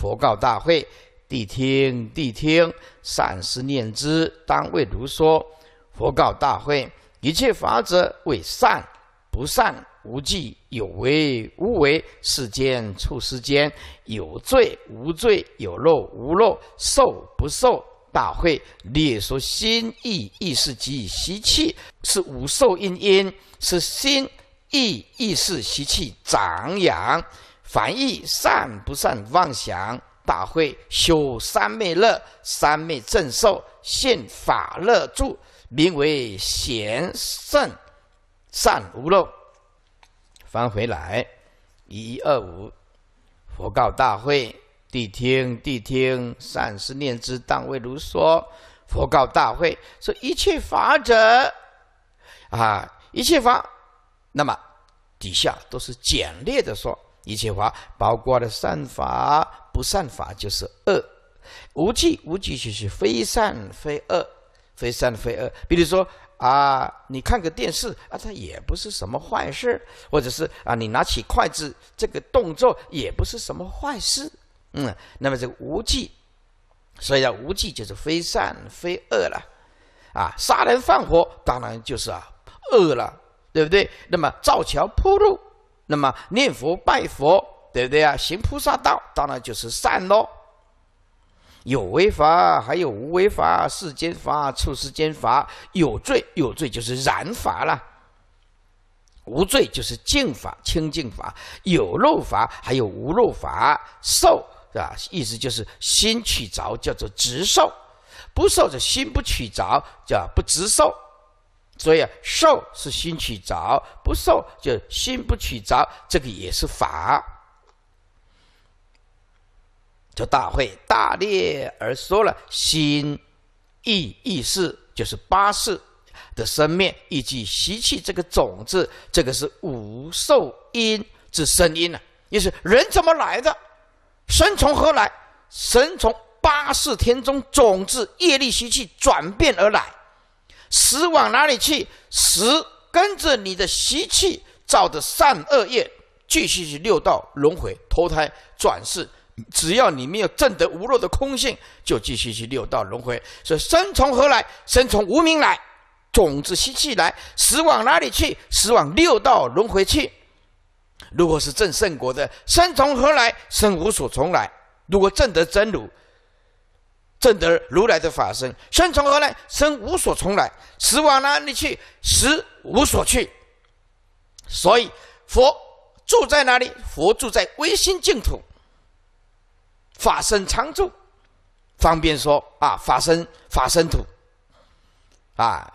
佛告大会：“谛听，谛听！善思念之，当为如说。”佛告大会：“一切法者，为善不善，无记有为无为；世间处世间，有罪无罪，有漏无漏，受不受。大会，列说心、意、意识及习气，是五受阴阴，是心、意、意识习气长养。”凡意善不善妄想，大会修三昧乐，三昧正受，信法乐住，名为贤圣，善无漏。翻回来，一二五，佛告大会，谛听，谛听，善思念之，当为如说。佛告大会，说一切法者，啊，一切法，那么底下都是简略的说。一切法包括了善法、不善法，就是恶。无忌、无忌就是非善非恶，非善非恶。比如说啊，你看个电视啊，它也不是什么坏事；或者是啊，你拿起筷子这个动作也不是什么坏事。嗯，那么这个无忌，所以叫无忌就是非善非恶了。啊，杀人放火当然就是啊恶了，对不对？那么造桥铺路。那么念佛拜佛，对不对啊？行菩萨道，当然就是善喽。有为法还有无为法，世间法、处世间法，有罪有罪就是染法了，无罪就是净法、清净法。有漏法还有无漏法，受是吧？意思就是心取着叫做执受，不受者心不取着叫不执受。所以啊，受是心取着，不受就心不取着，这个也是法。就大会大列而说了，心、意、意识就是八识的生灭以及习气这个种子，这个是无受因之声音呢。也是人怎么来的？神从何来？神从八世天中种子业力习气转变而来。死往哪里去？死跟着你的习气造的善恶业，继续去六道轮回、投胎转世。只要你没有证得无漏的空性，就继续去六道轮回。所以生从何来？生从无名来，种子吸气来。死往哪里去？死往六道轮回去。如果是正圣果的，生从何来？生无所从来。如果证得真如。证得如来的法身，身从何来？身无所从来；，死往哪里去？死无所去。所以佛住在哪里？佛住在微心净土。法身常住，方便说啊，法身法身土。啊，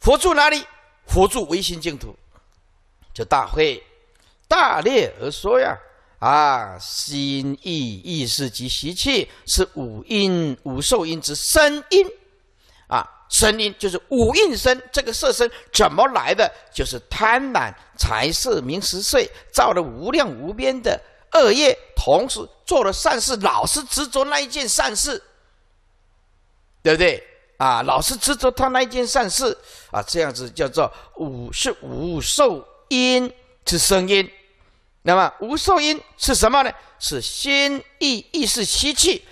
佛住哪里？佛住微心净土，就大会大略而说呀。啊，心意、意识及习气是五阴、五受阴之声音啊，声音就是五蕴身。这个色身怎么来的？就是贪婪、财色、名、食、睡，造了无量无边的恶业，同时做了善事，老是执着那一件善事，对不对？啊，老是执着他那一件善事。啊，这样子叫做五是五受阴之声音。那么无受因是什么呢？是心意意识吸气，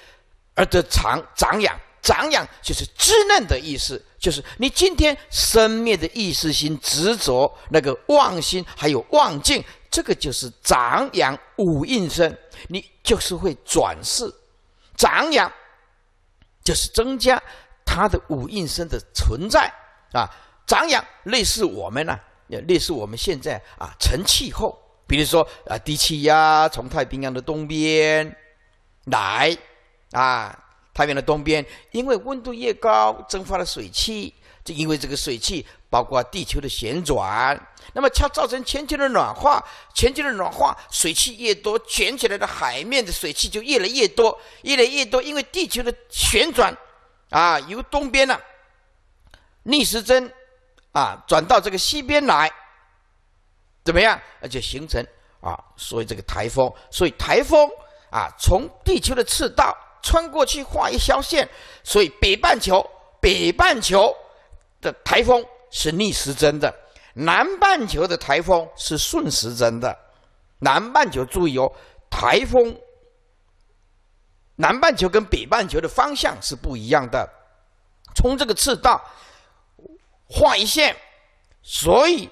而得长长养。长养就是稚嫩的意思，就是你今天生命的意识心执着那个妄心，还有妄境，这个就是长养五蕴身。你就是会转世，长养就是增加它的五蕴身的存在啊。长养类似我们呢，类似我们现在啊成气候。比如说，啊，低气压从太平洋的东边来，啊，太平洋的东边，因为温度越高，蒸发了水汽，就因为这个水汽，包括地球的旋转，那么它造成全球的暖化，全球的暖化，水汽越多，卷起来的海面的水汽就越来越多，越来越多，因为地球的旋转，啊，由东边呢，逆时针，啊，转到这个西边来。怎么样？而且形成啊，所以这个台风，所以台风啊，从地球的赤道穿过去画一条线，所以北半球北半球的台风是逆时针的，南半球的台风是顺时针的。南半球注意哦，台风南半球跟北半球的方向是不一样的，从这个赤道画一线，所以。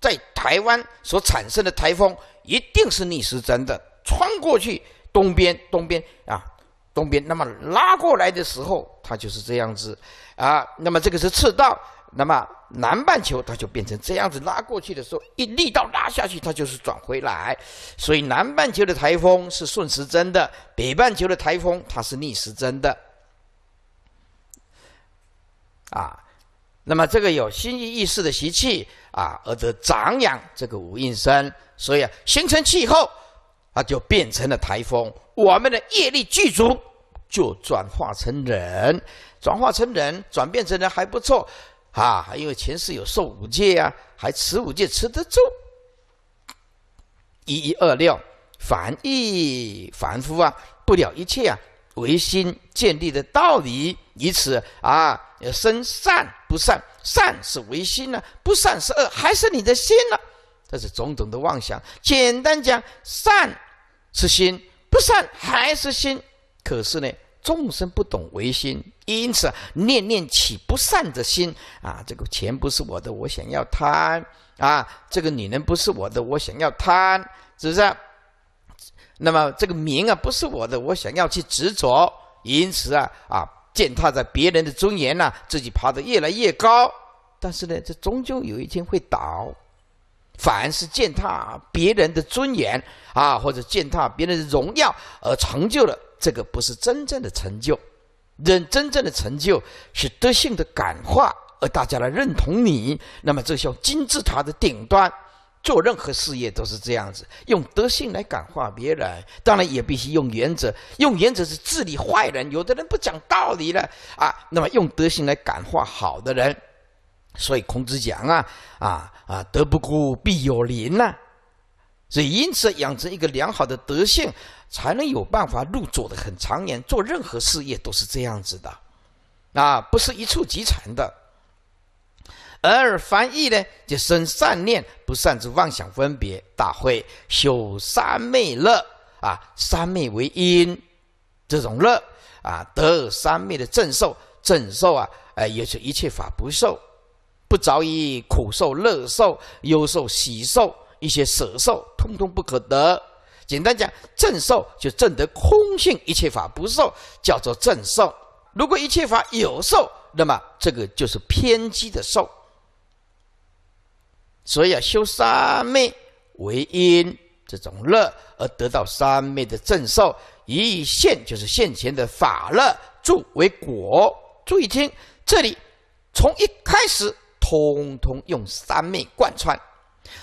在台湾所产生的台风一定是逆时针的，穿过去东边，东边啊，东边。那么拉过来的时候，它就是这样子啊。那么这个是赤道，那么南半球它就变成这样子，拉过去的时候一力道拉下去，它就是转回来。所以南半球的台风是顺时针的，北半球的台风它是逆时针的啊。那么这个有心意意识的习气啊，而得长养这个五蕴身，所以啊，形成气候啊，就变成了台风。我们的业力具足，就转化成人，转化成人，转变成人还不错啊，因为前世有受五戒啊，还持五戒，持得住。一一二六，凡意凡夫啊，不了一切啊，唯心建立的道理，以此啊。要生善不善，善是唯心呢，不善是恶，还是你的心呢？这是种种的妄想。简单讲，善是心，不善还是心。可是呢，众生不懂唯心，因此啊，念念起不善的心啊，这个钱不是我的，我想要贪啊，这个女人不是我的，我想要贪，是不是？那么这个名啊，不是我的，我想要去执着，因此啊，啊。践踏在别人的尊严呐，自己爬得越来越高，但是呢，这终究有一天会倒。凡是践踏别人的尊严啊，或者践踏别人的荣耀而成就的，这个不是真正的成就。人真正的成就，是德性的感化，而大家来认同你，那么这像金字塔的顶端。做任何事业都是这样子，用德性来感化别人，当然也必须用原则。用原则是治理坏人，有的人不讲道理了啊，那么用德性来感化好的人。所以孔子讲啊啊啊，德不孤，必有邻呐。所以因此养成一个良好的德性，才能有办法入走的很长远。做任何事业都是这样子的，啊，不是一蹴即成的。而凡意呢，就生善念，不善之妄想分别，大会修三昧乐啊，三昧为因，这种乐啊，得三昧的正受，正受啊，哎，也是一切法不受，不着于苦受、乐受、忧受、喜受，一些舍受，通通不可得。简单讲，正受就正得空性，一切法不受，叫做正受。如果一切法有受，那么这个就是偏激的受。所以啊，修三昧为因，这种乐而得到三昧的正受，以现就是现前的法乐住为果。注意听，这里从一开始通通用三昧贯穿，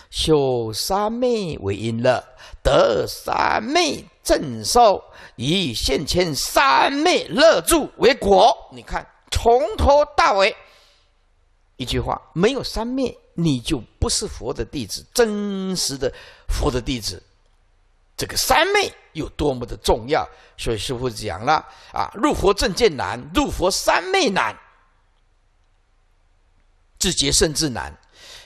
修三昧为因乐，得三昧正受，以现前三昧乐住为果。你看，从头到尾一句话没有三昧。你就不是佛的弟子，真实的佛的弟子，这个三昧有多么的重要？所以师父讲了啊，入佛正见难，入佛三昧难，自觉甚至难。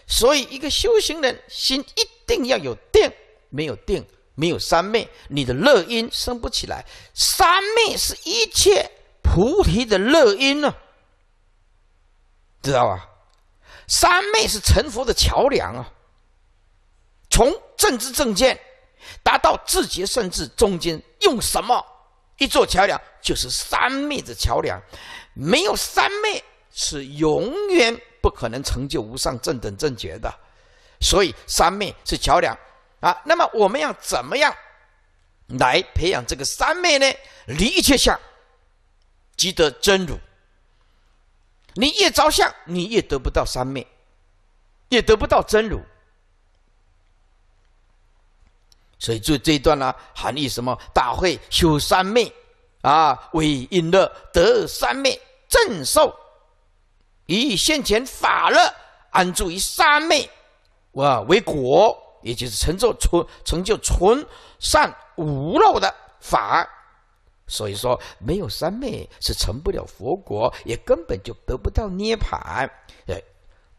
所以一个修行人心一定要有定，没有定，没有三昧，你的乐音升不起来。三昧是一切菩提的乐音呢，知道吧？三昧是成佛的桥梁啊。从正知正见达到自觉甚至中间用什么一座桥梁就是三昧的桥梁，没有三昧是永远不可能成就无上正等正觉的，所以三昧是桥梁啊。那么我们要怎么样来培养这个三昧呢？理解下，即得真如。你越着相，你也得不到三昧，也得不到真如。所以就这一段呢，含义什么？大会修三昧啊，为因乐得三昧正受，以现前法乐安住于三昧，啊，为果，也就是成就成成就纯善无漏的法。所以说，没有三昧是成不了佛国，也根本就得不到涅槃。哎，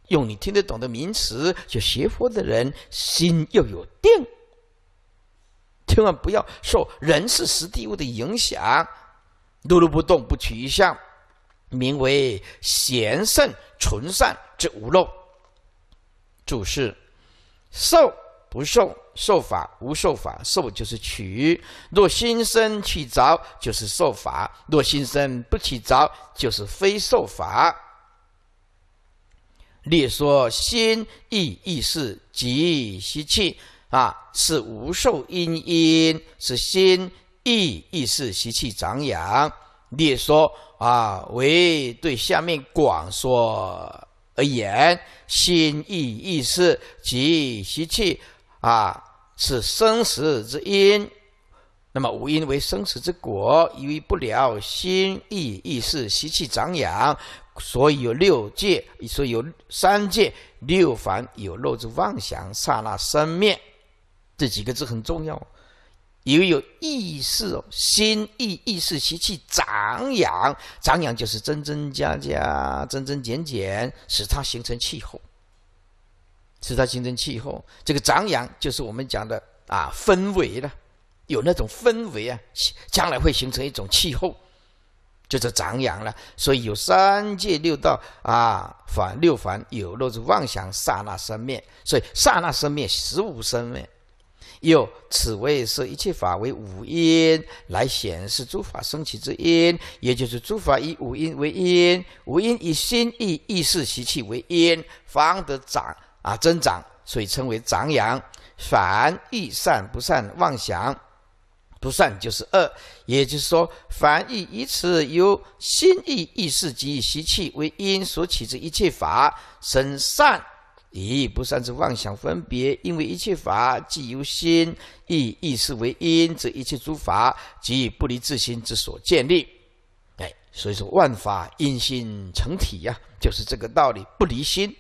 用你听得懂的名词，就学佛的人心又有定，千万不要受人事实地物的影响，碌碌不动，不取一相，名为贤圣纯善之无漏。注释：受不受？受法无受法，受就是取。若心生起着，就是受法；若心生不起着，就是非受法。你说心、意、意识及吸气啊，是无受因因，是心、意、意识吸气长养。你说啊，为对下面广说而言，心、意、意识及吸气啊。是生死之因，那么五因为生死之果，因为不了心意意识习气长养，所以有六界，所以有三界六凡有漏之妄想刹那生灭，这几个字很重要，因为有意识心意意识习气长养，长养就是增增加加增增减减，使它形成气候。使它形成气候。这个张扬就是我们讲的啊，氛围了，有那种氛围啊，将来会形成一种气候，就是张扬了。所以有三界六道啊，凡六凡有若是妄想刹那生灭，所以刹那生灭实无生灭。又此谓是一切法为五因，来显示诸法生起之因，也就是诸法以五因为因，五因以心意意识习气为因，方得长。啊，增长，所以称为长养。凡欲善不善妄想，不善就是恶，也就是说，凡欲以此由心意意识及习气为因所起之一切法生善，以不善之妄想分别，因为一切法即由心意意识为因，这一切诸法即不离自心之所建立。哎，所以说万法因心成体呀，就是这个道理，不离心。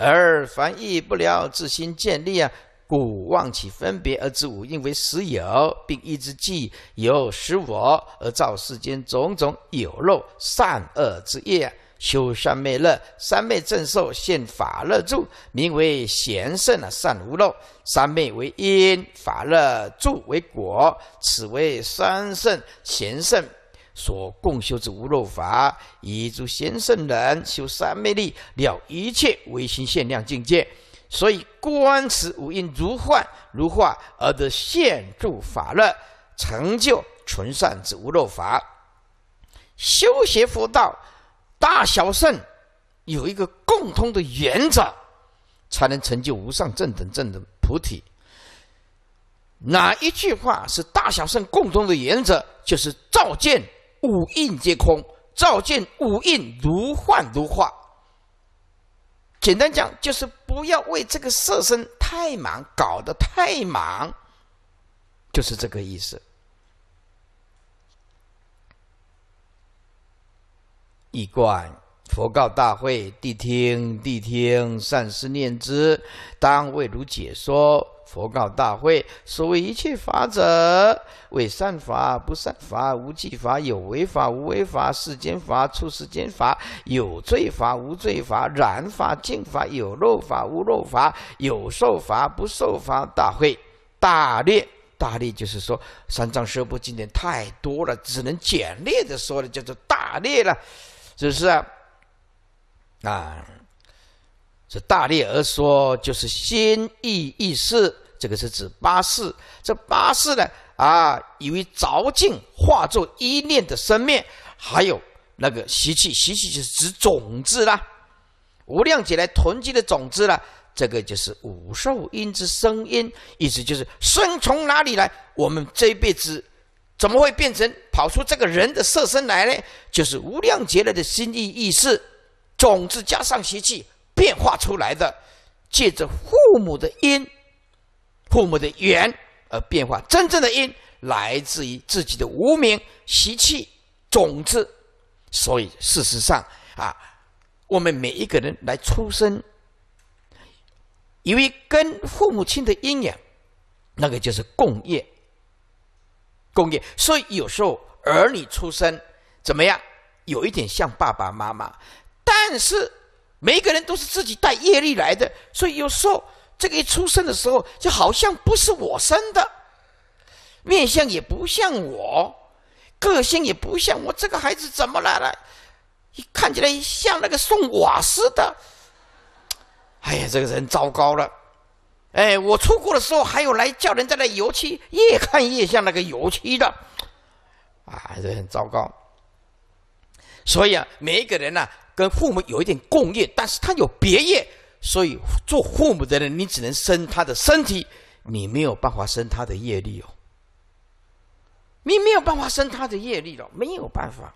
而凡意不了自心建立啊，故妄起分别而知五，因为实有，并意之计有实我，而造世间种种有漏善恶之业。修善灭乐，三昧正受现法乐住，名为贤圣啊，善无漏。三昧为因，法乐住为果，此为三圣贤圣。所共修之无漏法，以诸贤圣人修三昧力，了一切唯心限量境界，所以观此五蕴如幻如化，而得现住法乐，成就纯善之无漏法。修学佛道，大小圣有一个共通的原则，才能成就无上正等正等菩提。哪一句话是大小圣共通的原则？就是照见。五蕴皆空，照见五蕴如幻如化。简单讲，就是不要为这个色身太忙，搞得太忙，就是这个意思。一观佛告大会：“谛听，谛听，善思念之，当为如解说。”佛告大会：所谓一切法者，为善法、不善法、无记法、有为法、无为法、世间法、出世间法、有罪法、无罪法、染法、净法、有漏法、无漏法、有受法、不受法。大会大列大列，就是说《三藏十部经》典太多了，只能简略的说了，叫做大列了，是不是啊？啊！这大略而说，就是心意意识，这个是指八识。这八识呢，啊，以为凿境化作一念的生灭，还有那个习气，习气就是指种子啦，无量劫来囤积的种子啦。这个就是五受音之声音，意思就是生从哪里来？我们这一辈子怎么会变成跑出这个人的色身来呢？就是无量劫来的心意意识，种子加上习气。变化出来的，借着父母的因、父母的缘而变化。真正的因来自于自己的无名习气种子。所以事实上啊，我们每一个人来出生，因为跟父母亲的阴阳，那个就是共业。共业，所以有时候儿女出生怎么样，有一点像爸爸妈妈，但是。每一个人都是自己带业力来的，所以有时候这个一出生的时候，就好像不是我生的，面相也不像我，个性也不像我，这个孩子怎么来了？看起来像那个送瓦斯的。哎呀，这个人糟糕了！哎，我出国的时候还有来叫人在那油漆，越看越像那个油漆的，啊，这很糟糕。所以啊，每一个人呢，跟父母有一点共业，但是他有别业，所以做父母的人，你只能生他的身体，你没有办法生他的业力哦，你没有办法生他的业力了，没有办法。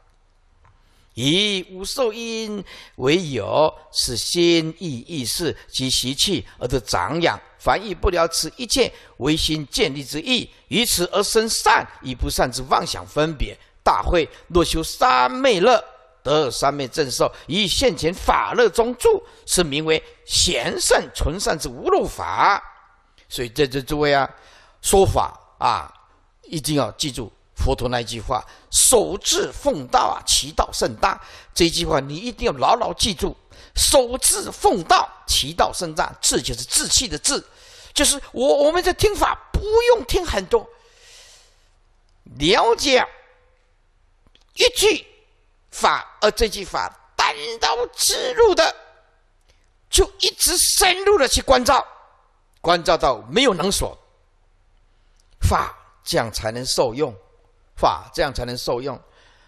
以五受因为有，是心意意识及习气，而得长养，凡育不了此一切唯心建立之意，于此而生善以不善之妄想分别。大会若修三昧乐。得三昧正受，以现前法乐中住，是名为贤善存善之无漏法。所以在这诸位啊，说法啊，一定要记住佛陀那句话：“守志奉道啊，其道甚大。”这句话你一定要牢牢记住。“守志奉道，其道甚大。”志就是志气的志，就是我我们在听法不用听很多，了解一句。法而这句法单刀直入的，就一直深入的去关照，关照到没有能所。法这样才能受用，法这样才能受用。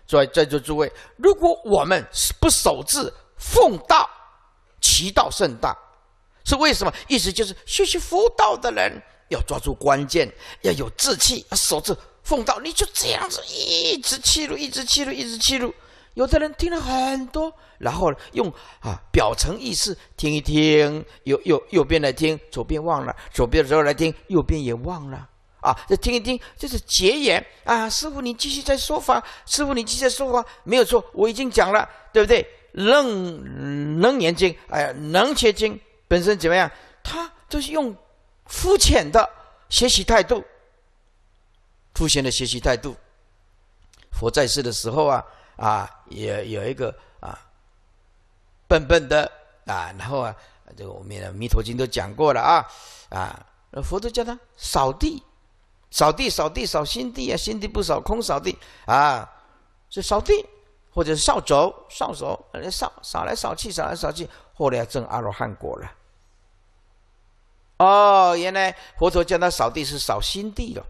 所以在座诸位，如果我们不守字奉道，其道甚大。是为什么？意思就是学习佛道的人要抓住关键，要有志气，守字奉道，你就这样子一直切入，一直切入，一直切入。有的人听了很多，然后用啊表层意思听一听，右右右边来听，左边忘了；左边的时候来听，右边也忘了。啊，再听一听，就是结言啊。师傅，你继续在说法，师傅，你继续说法，没有错，我已经讲了，对不对？楞楞严经，哎，呀，楞学经本身怎么样？他就是用肤浅的学习态度，肤浅的学习态度。佛在世的时候啊。啊，也有一个啊，笨笨的啊，然后啊，这个我们《弥陀经》都讲过了啊，啊，佛陀叫他扫地，扫地扫地扫心地啊，心地不扫空扫地啊，是扫地或者扫帚扫帚扫扫来扫去扫来扫去，后来证阿罗汉果了。哦，原来佛陀叫他扫地是扫心地哟。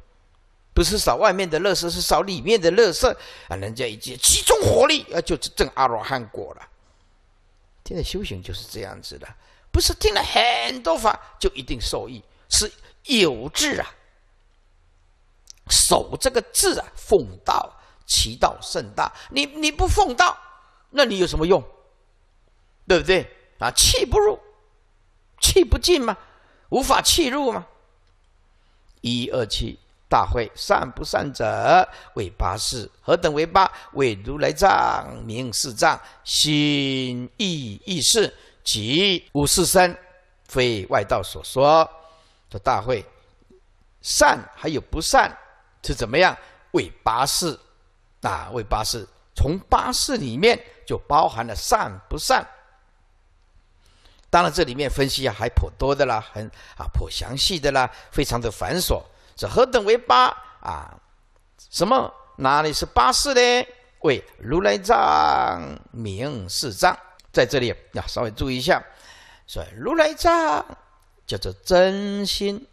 不是扫外面的垃圾，是扫里面的垃圾啊！人家已经集中火力，啊，就证阿罗汉果了。现在修行就是这样子的，不是听了很多法就一定受益，是有志啊。守这个志啊，奉道其道甚大。你你不奉道，那你有什么用？对不对啊？气不入，气不进嘛，无法气入嘛。一二气。大会善不善者为八事，何等为八？为如来藏、明、世藏、心、意、意事，即五事三，非外道所说的大会善还有不善是怎么样？为八事啊，为八事，从八事里面就包含了善不善。当然，这里面分析还颇多的啦，很啊颇详细的啦，非常的繁琐。这何等为八啊？什么哪里是八事呢？为如来藏名四藏，在这里要稍微注意一下。说如来藏叫做真心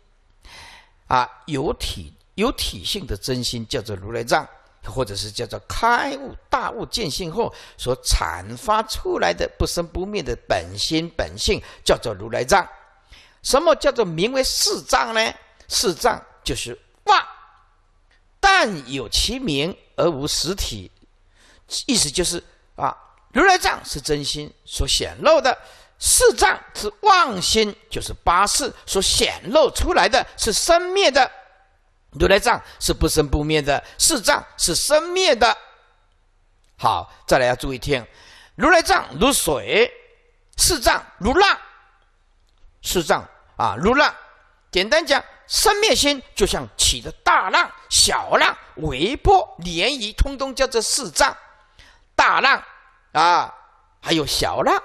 啊，有体有体性的真心叫做如来藏，或者是叫做开悟大悟见性后所阐发出来的不生不灭的本心本性叫做如来藏。什么叫做名为四藏呢？四藏。就是妄，但有其名而无实体，意思就是啊，如来藏是真心所显露的，四藏是妄心，就是八世所显露出来的，是生灭的，如来藏是不生不灭的，四藏是生灭的。好，再来要注意听，如来藏如水，四藏如浪，四藏啊如浪，简单讲。三灭心就像起的大浪、小浪、微波、涟漪，通通叫做四障。大浪啊，还有小浪，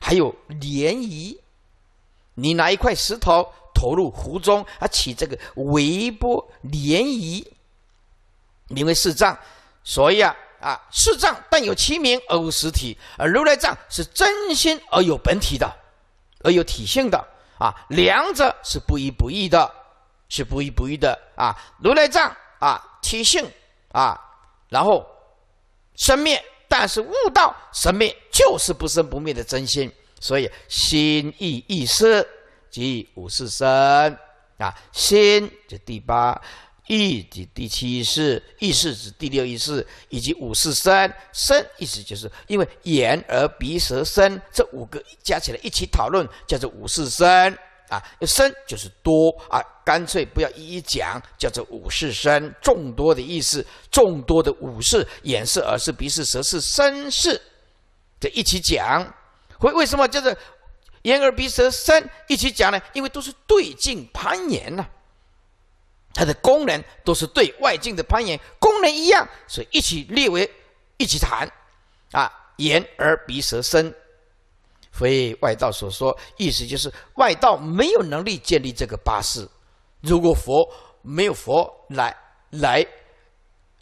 还有涟漪。你拿一块石头投入湖中，啊，起这个微波涟漪，名为四障。所以啊啊，四障但有其名而无实体，而如来藏是真心而有本体的，而有体性的啊，两者是不一不异的。是不一不异的啊！如来藏啊，体性啊，然后生灭，但是悟道生灭就是不生不灭的真心。所以心、意、意识即五四身啊，心这第八，意即第七识，意识指第六意识，以及五四身。身意思就是，因为眼、耳、鼻、舌、身这五个加起来一起讨论，叫做五四身。啊，生就是多啊，干脆不要一一讲，叫做五是生，众多的意思，众多的五是眼是耳是鼻是舌是身是，这一起讲。为为什么叫做眼耳鼻舌身一起讲呢？因为都是对镜攀岩呐，它的功能都是对外境的攀岩功能一样，所以一起列为一起谈。啊，眼耳鼻舌身。非外道所说，意思就是外道没有能力建立这个八世，如果佛没有佛来来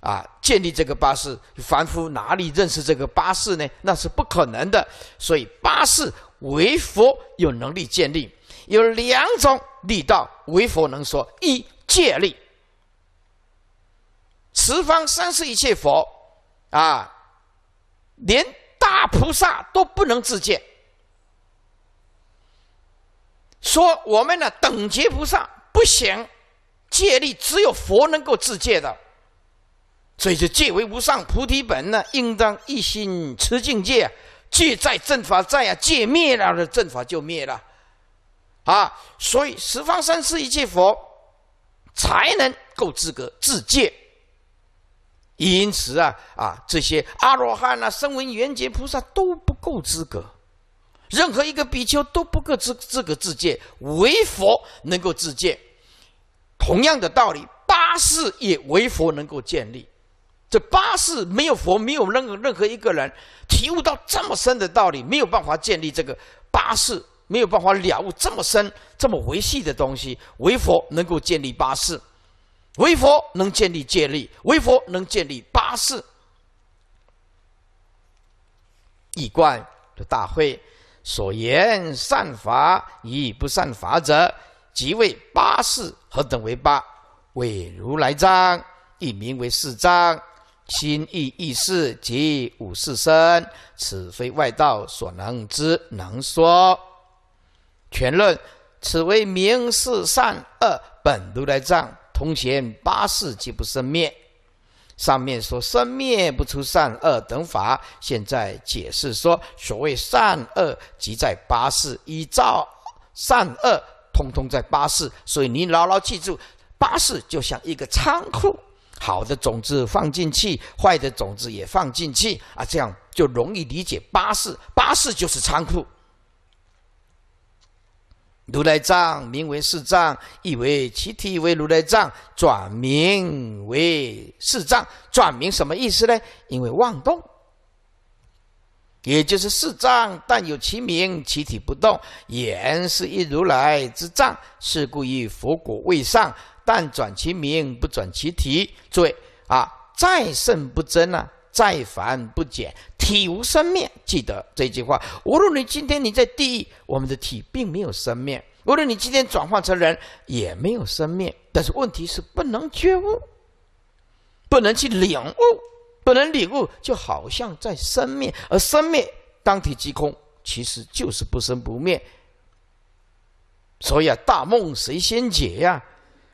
啊建立这个八世，凡夫哪里认识这个八世呢？那是不可能的。所以八世为佛有能力建立，有两种力道为佛能说：一借力，十方三世一切佛啊，连大菩萨都不能自见。说我们的等觉菩萨不行，戒力只有佛能够自戒的，所以就戒为无上菩提本呢，应当一心持境界，戒在正法在啊，戒灭了的正法就灭了，啊，所以十方三世一切佛才能够资格自戒，因此啊啊这些阿罗汉啊、声闻缘觉菩萨都不够资格。任何一个比丘都不够这资格自戒，唯佛能够自戒。同样的道理，八世也唯佛能够建立。这八世没有佛，没有任何任何一个人体悟到这么深的道理，没有办法建立这个八世，没有办法了悟这么深、这么维系的东西。唯佛能够建立八世，唯佛能建立戒律，唯佛能建立八世。一观的大会。所言善法与不善法者，即谓八事，何等为八？为如来藏，亦名为四藏，心意意事即五事身。此非外道所能知、能说。全论此为明是善恶本如来藏，通显八事即不生灭。上面说生灭不出善恶等法，现在解释说，所谓善恶即在八事，依照善恶，通通在八事。所以你牢牢记住，八事就像一个仓库，好的种子放进去，坏的种子也放进去，啊，这样就容易理解八事。八事就是仓库。如来藏名为四藏，意为其体为如来藏，转名为四藏。转名什么意思呢？因为妄动，也就是四藏，但有其名，其体不动。言是一如来之藏，是故以佛果未上，但转其名，不转其体。诸位啊，再胜不增啊，再繁不减。体无生灭，记得这句话。无论你今天你在地狱，我们的体并没有生灭；无论你今天转化成人，也没有生灭。但是问题是，不能觉悟，不能去领悟，不能领悟，就好像在生灭。而生灭当体即空，其实就是不生不灭。所以啊，大梦谁先解呀？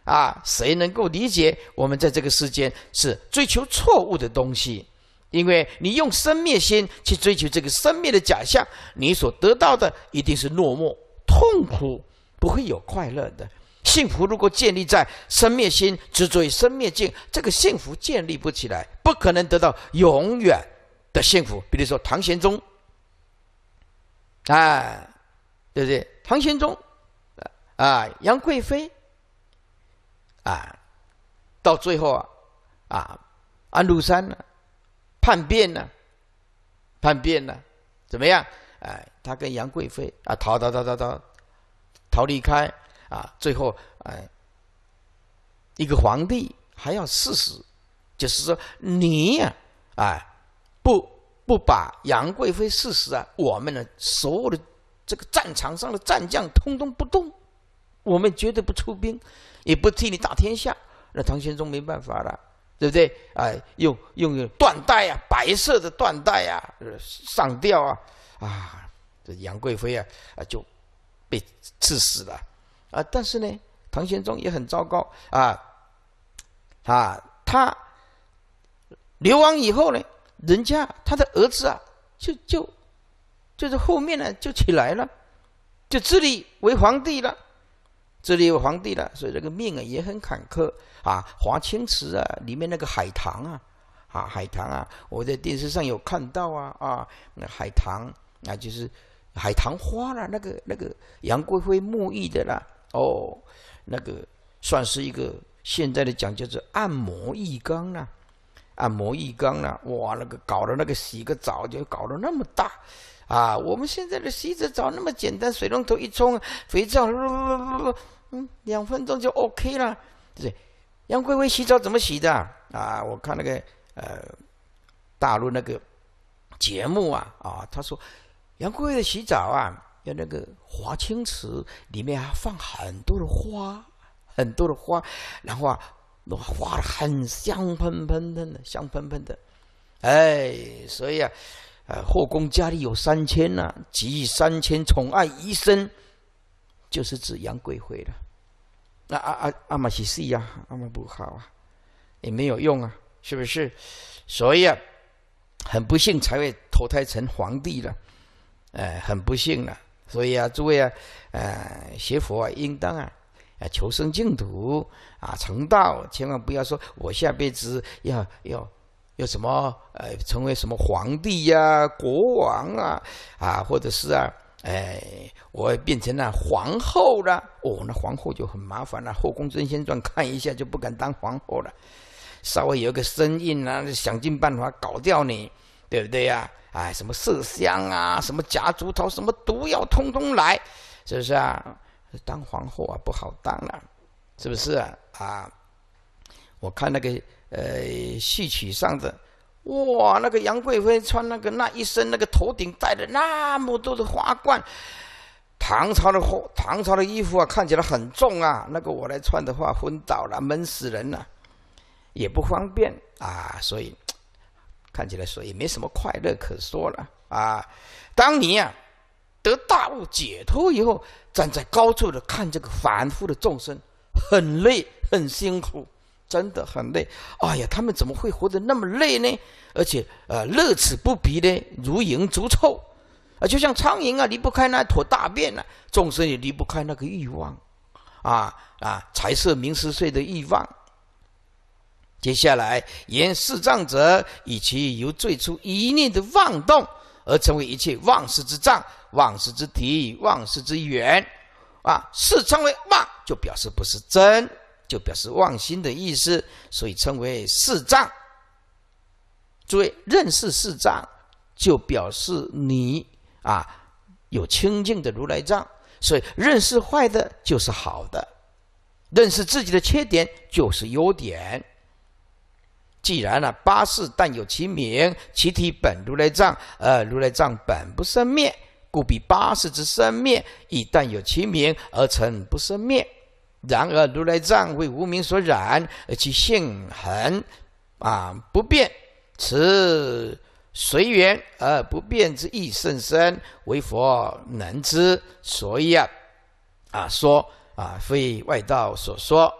啊，谁能够理解我们在这个世间是追求错误的东西？因为你用生灭心去追求这个生灭的假象，你所得到的一定是落寞、痛苦，不会有快乐的幸福。如果建立在生灭心执着于生灭境，这个幸福建立不起来，不可能得到永远的幸福。比如说唐玄宗，啊，对不对？唐玄宗，啊杨贵妃，啊，到最后啊，啊，安禄山。呢、叛变呢？叛变呢？怎么样？哎，他跟杨贵妃啊，逃逃逃逃逃，逃离开啊！最后，哎，一个皇帝还要赐死，就是说你呀、啊，哎，不不把杨贵妃赐死啊，我们呢所有的这个战场上的战将通通不动，我们绝对不出兵，也不替你打天下。那唐玄宗没办法了。对不对？啊，用用缎带啊，白色的缎带啊，上吊啊，啊，这杨贵妃啊，啊，就被赐死了，啊，但是呢，唐玄宗也很糟糕，啊，啊，他流亡以后呢，人家他的儿子啊，就就就是后面呢，就起来了，就自立为皇帝了，自立为皇帝了，所以这个命啊，也很坎坷。啊，华清池啊，里面那个海棠啊，啊，海棠啊，我在电视上有看到啊啊，那海棠，啊，就是海棠花了，那个那个杨贵妃沐浴的啦，哦，那个算是一个现在的讲叫做按摩浴缸啦，按摩浴缸啦，哇，那个搞的那个洗个澡就搞得那么大，啊，我们现在的洗个澡那么简单，水龙头一冲，肥皂，嗯，两分钟就 OK 了，对。杨贵妃洗澡怎么洗的啊？我看那个呃，大陆那个节目啊，啊，他说杨贵妃的洗澡啊，要那个华清池，里面还放很多的花，很多的花，然后啊，那花很香喷喷的，香喷喷的，哎，所以啊，呃，后宫家里有三千呐，集三千宠爱一身，就是指杨贵妃了。那阿阿阿玛西西呀，阿玛不好啊，也没有用啊，是不是？所以啊，很不幸才会投胎成皇帝了，哎，很不幸了。所以啊，诸位啊，呃，学佛啊，应当啊，啊，求生净土啊，成道，千万不要说我下辈子要要要什么呃，成为什么皇帝呀、国王啊啊，或者是啊。哎，我变成了皇后了。哦，那皇后就很麻烦了，《后宫甄仙传》看一下就不敢当皇后了。稍微有个身孕啊，就想尽办法搞掉你，对不对呀？哎，什么麝香啊，什么夹竹桃，什么毒药，通通来，是不是啊？当皇后啊，不好当了，是不是啊？啊，我看那个呃戏曲上的。哇，那个杨贵妃穿那个那一身那个头顶戴的那么多的花冠，唐朝的唐朝的衣服啊，看起来很重啊。那个我来穿的话，昏倒了，闷死人了，也不方便啊。所以看起来，所以没什么快乐可说了啊。当你呀得大悟解脱以后，站在高处的看这个凡夫的众生，很累，很辛苦。真的很累，哎呀，他们怎么会活得那么累呢？而且，呃，乐此不疲呢，如蝇逐臭，啊，就像苍蝇啊，离不开那坨大便呢，众生也离不开那个欲望，啊啊，财色名食睡的欲望。接下来言四障者，以其由最初一念的妄动，而成为一切妄事之障、妄事之体、妄事之源，啊，是称为妄，就表示不是真。就表示妄心的意思，所以称为四障。诸位认识四障，就表示你啊有清净的如来藏。所以认识坏的就是好的，认识自己的缺点就是优点。既然呢八事但有其名，其体本如来藏，呃如来藏本不生灭，故彼八事之生灭，亦但有其名而成不生灭。然而如来藏为无名所染，而其性恒，啊不变，此随缘而不变之意甚深，为佛能知，所以啊，啊说啊非外道所说。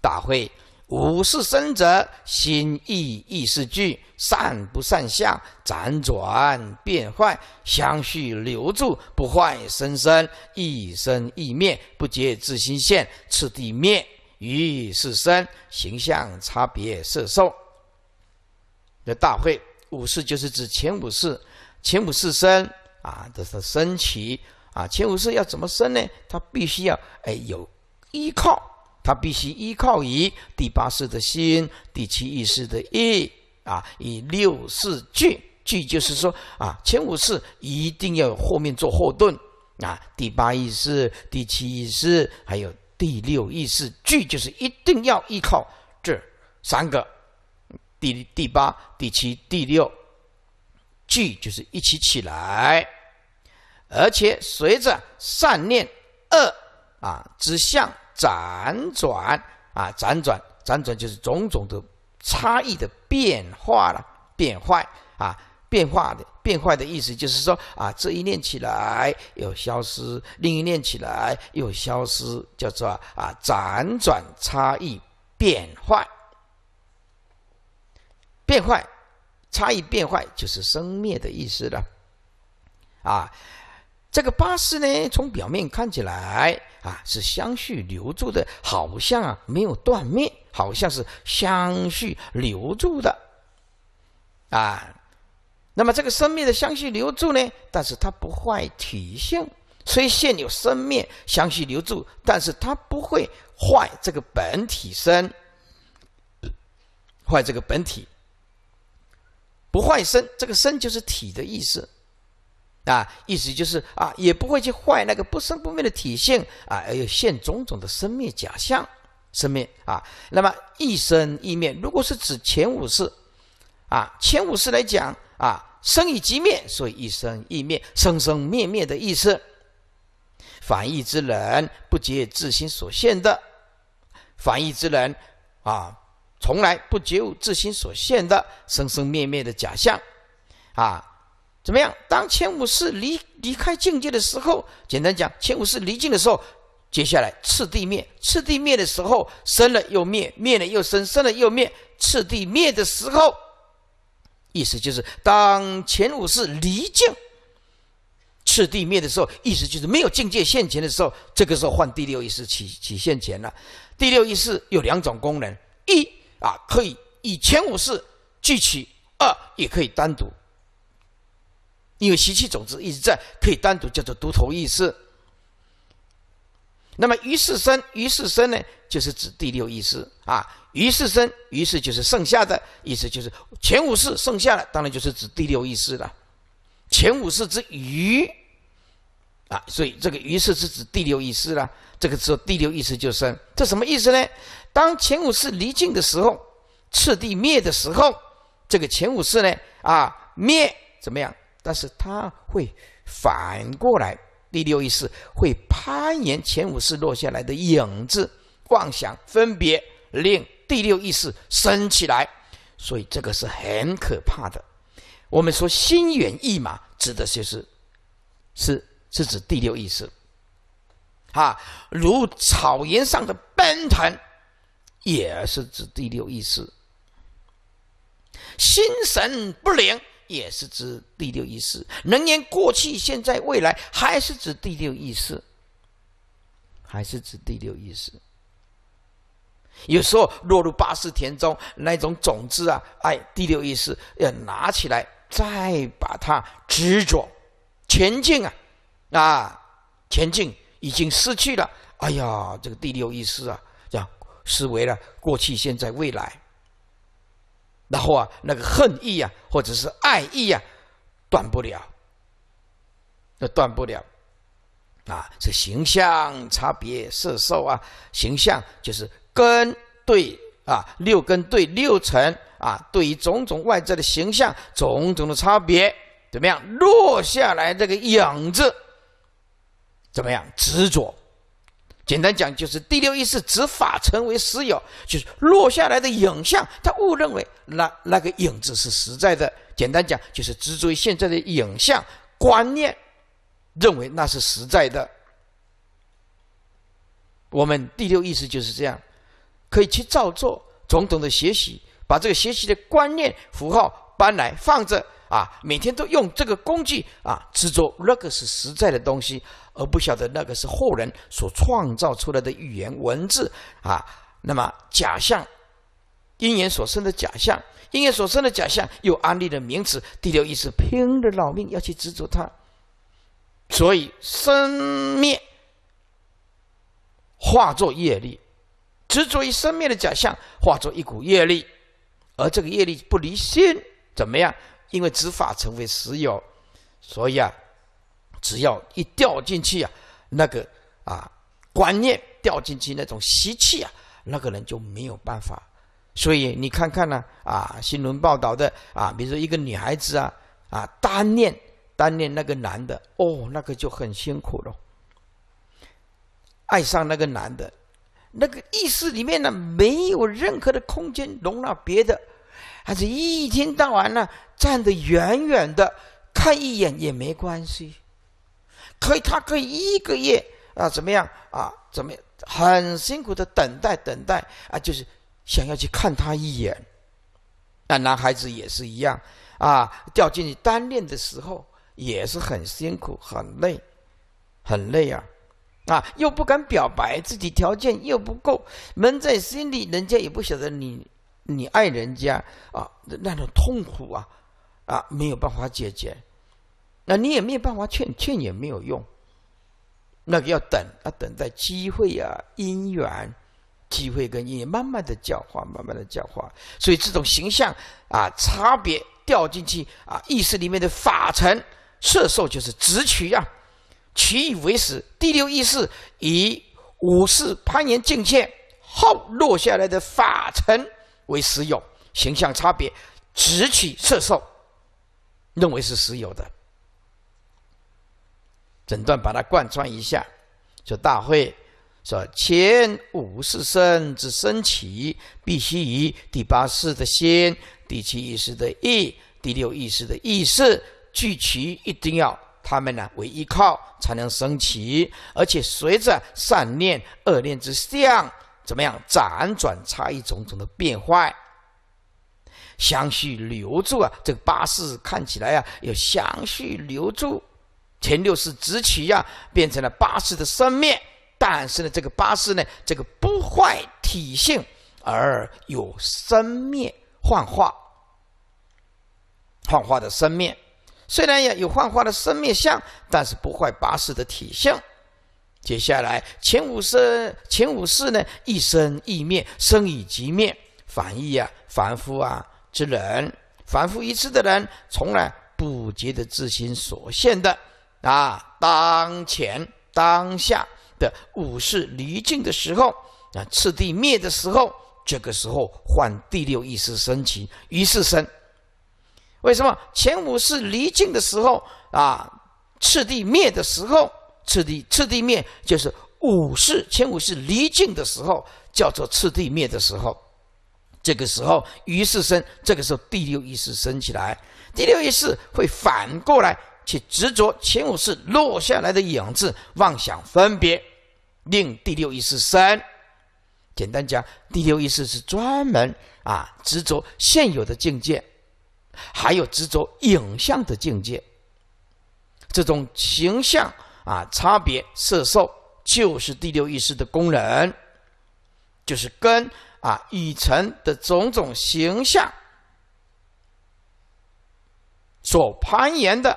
大会。五事生者，心意意识聚，善不善相，辗转变坏，相续留住，不坏生生，一生一灭，不结自心现次第灭，于是生形象差别色受。的大会五事就是指前五事，前五事生啊，这是生起啊，前五事要怎么生呢？他必须要哎有依靠。他必须依靠以第八世的心、第七意识的意啊，以六世聚聚就是说啊，前五世一定要后面做后盾啊，第八意识、第七意识还有第六意识聚就是一定要依靠这三个，第第八、第七、第六聚就是一起起来，而且随着善念恶啊之相。辗转啊，辗转，辗转就是种种的差异的变化了，变坏啊，变化的变坏的意思就是说啊，这一念起来又消失，另一念起来又消失，叫做啊，辗转差异变坏，变坏，差异变坏就是生灭的意思了，啊。这个八识呢，从表面看起来啊，是相续留住的，好像啊没有断灭，好像是相续留住的，啊，那么这个生命的相续留住呢，但是它不坏体性，虽现有生命相续留住，但是它不会坏这个本体身，坏这个本体，不坏身，这个身就是体的意思。啊，意思就是啊，也不会去坏那个不生不灭的体现啊，而又现种种的生灭假象，生灭啊。那么一生一灭，如果是指前五世啊，前五世来讲啊，生以即灭，所以一生一灭，生生灭灭的意思。凡义之人不觉自心所现的，凡义之人啊，从来不觉自心所现的生生灭灭的假象啊。怎么样？当前五世离离开境界的时候，简单讲，前五世离境的时候，接下来次第灭，次第灭的时候，生了又灭，灭了又生，生了又灭，次第灭的时候，意思就是当前五士离境次第灭的时候，意思就是没有境界现前的时候，这个时候换第六意识起起现前了。第六意识有两种功能：一啊，可以以前五世聚起；二，也可以单独。因为习气种子一直在，可以单独叫做独头意识。那么于是生，于是生呢，就是指第六意识啊。于是生，于是就是剩下的意思，就是前五世剩下的，当然就是指第六意识了。前五世之余，啊，所以这个于是是指第六意识了。这个时候第六意识就生，这什么意思呢？当前五世离境的时候，次第灭的时候，这个前五世呢，啊，灭怎么样？但是他会反过来，第六意识会攀岩前五识落下来的影子，妄想分别令第六意识升起来，所以这个是很可怕的。我们说心猿意马，指的就是是是指第六意识啊，如草原上的奔腾，也是指第六意识，心神不宁。也是指第六意识，能言过去、现在、未来，还是指第六意识，还是指第六意识。有时候落入八识田中那种种子啊，哎，第六意识要拿起来，再把它执着前进啊，啊，前进已经失去了。哎呀，这个第六意识啊，这样思维了过去、现在、未来。然后啊，那个恨意啊，或者是爱意啊，断不了，那断不了，啊，是形象差别色受啊，形象就是根对啊，六根对六尘啊，对于种种外在的形象，种种的差别，怎么样落下来这个影子，怎么样执着。简单讲就是第六意识执法成为实有，就是落下来的影像，他误认为那那个影子是实在的。简单讲就是执着于现在的影像观念，认为那是实在的。我们第六意识就是这样，可以去照做，种种的学习，把这个学习的观念符号搬来放着。啊，每天都用这个工具啊，制作那个是实在的东西，而不晓得那个是后人所创造出来的语言文字啊。那么假象，因缘所生的假象，因缘所生的假象，又安利的名词，第六意识拼了老命要去执着它，所以生灭化作业力，执着于生灭的假象，化作一股业力，而这个业力不离心，怎么样？因为执法成为实有，所以啊，只要一掉进去啊，那个啊观念掉进去那种习气啊，那个人就没有办法。所以你看看呢啊，新闻报道的啊，比如说一个女孩子啊啊单恋单恋那个男的哦，那个就很辛苦了。爱上那个男的，那个意识里面呢没有任何的空间容纳别的。还是一天到晚呢，站得远远的，看一眼也没关系。可以，他可以一个月啊，怎么样啊，怎么样？很辛苦的等待，等待啊，就是想要去看他一眼。那男孩子也是一样啊，掉进去单恋的时候也是很辛苦、很累、很累啊。啊，又不敢表白，自己条件又不够，闷在心里，人家也不晓得你。你爱人家啊，那种痛苦啊，啊没有办法解决，那你也没有办法劝，劝也没有用。那个要等，要等待机会啊，因缘，机会跟因缘慢慢的教化，慢慢的教化。所以这种形象啊，差别掉进去啊，意识里面的法尘色受就是直取啊，取以为始。第六意识以五识攀岩境界后落下来的法尘。为实有形象差别，直取色受，认为是实有的。整段把它贯穿一下，说大会说前五世生之升起，必须以第八世的心、第七意识的意、第六意识的意识聚齐，一定要他们呢为依靠，才能升起。而且随着善念、恶念之相。怎么样？辗转差异种种的变坏，相续留住啊！这个八识看起来呀，有相续留住，前六世执取呀，变成了八识的生灭。但是呢，这个八识呢，这个不坏体性，而有生灭幻化，幻化的生灭，虽然也有幻化的生灭相，但是不坏八识的体相。接下来，前五生前五世呢，一生一灭，生以即灭。凡义啊，凡夫啊之人，凡夫一次的人，从来不觉得自心所现的啊，当前当下的五世离境的时候，啊，次第灭的时候，这个时候换第六意识升起，于是生。为什么前五世离境的时候啊，次第灭的时候？次第次第灭，就是五世前五世离境的时候，叫做次第灭的时候。这个时候，于世生，这个时候第六意识生起来，第六意识会反过来去执着前五世落下来的影子，妄想分别，令第六意识生。简单讲，第六意识是专门啊执着现有的境界，还有执着影像的境界，这种形象。啊，差别色受就是第六意识的功能，就是跟啊已成的种种形象所攀岩的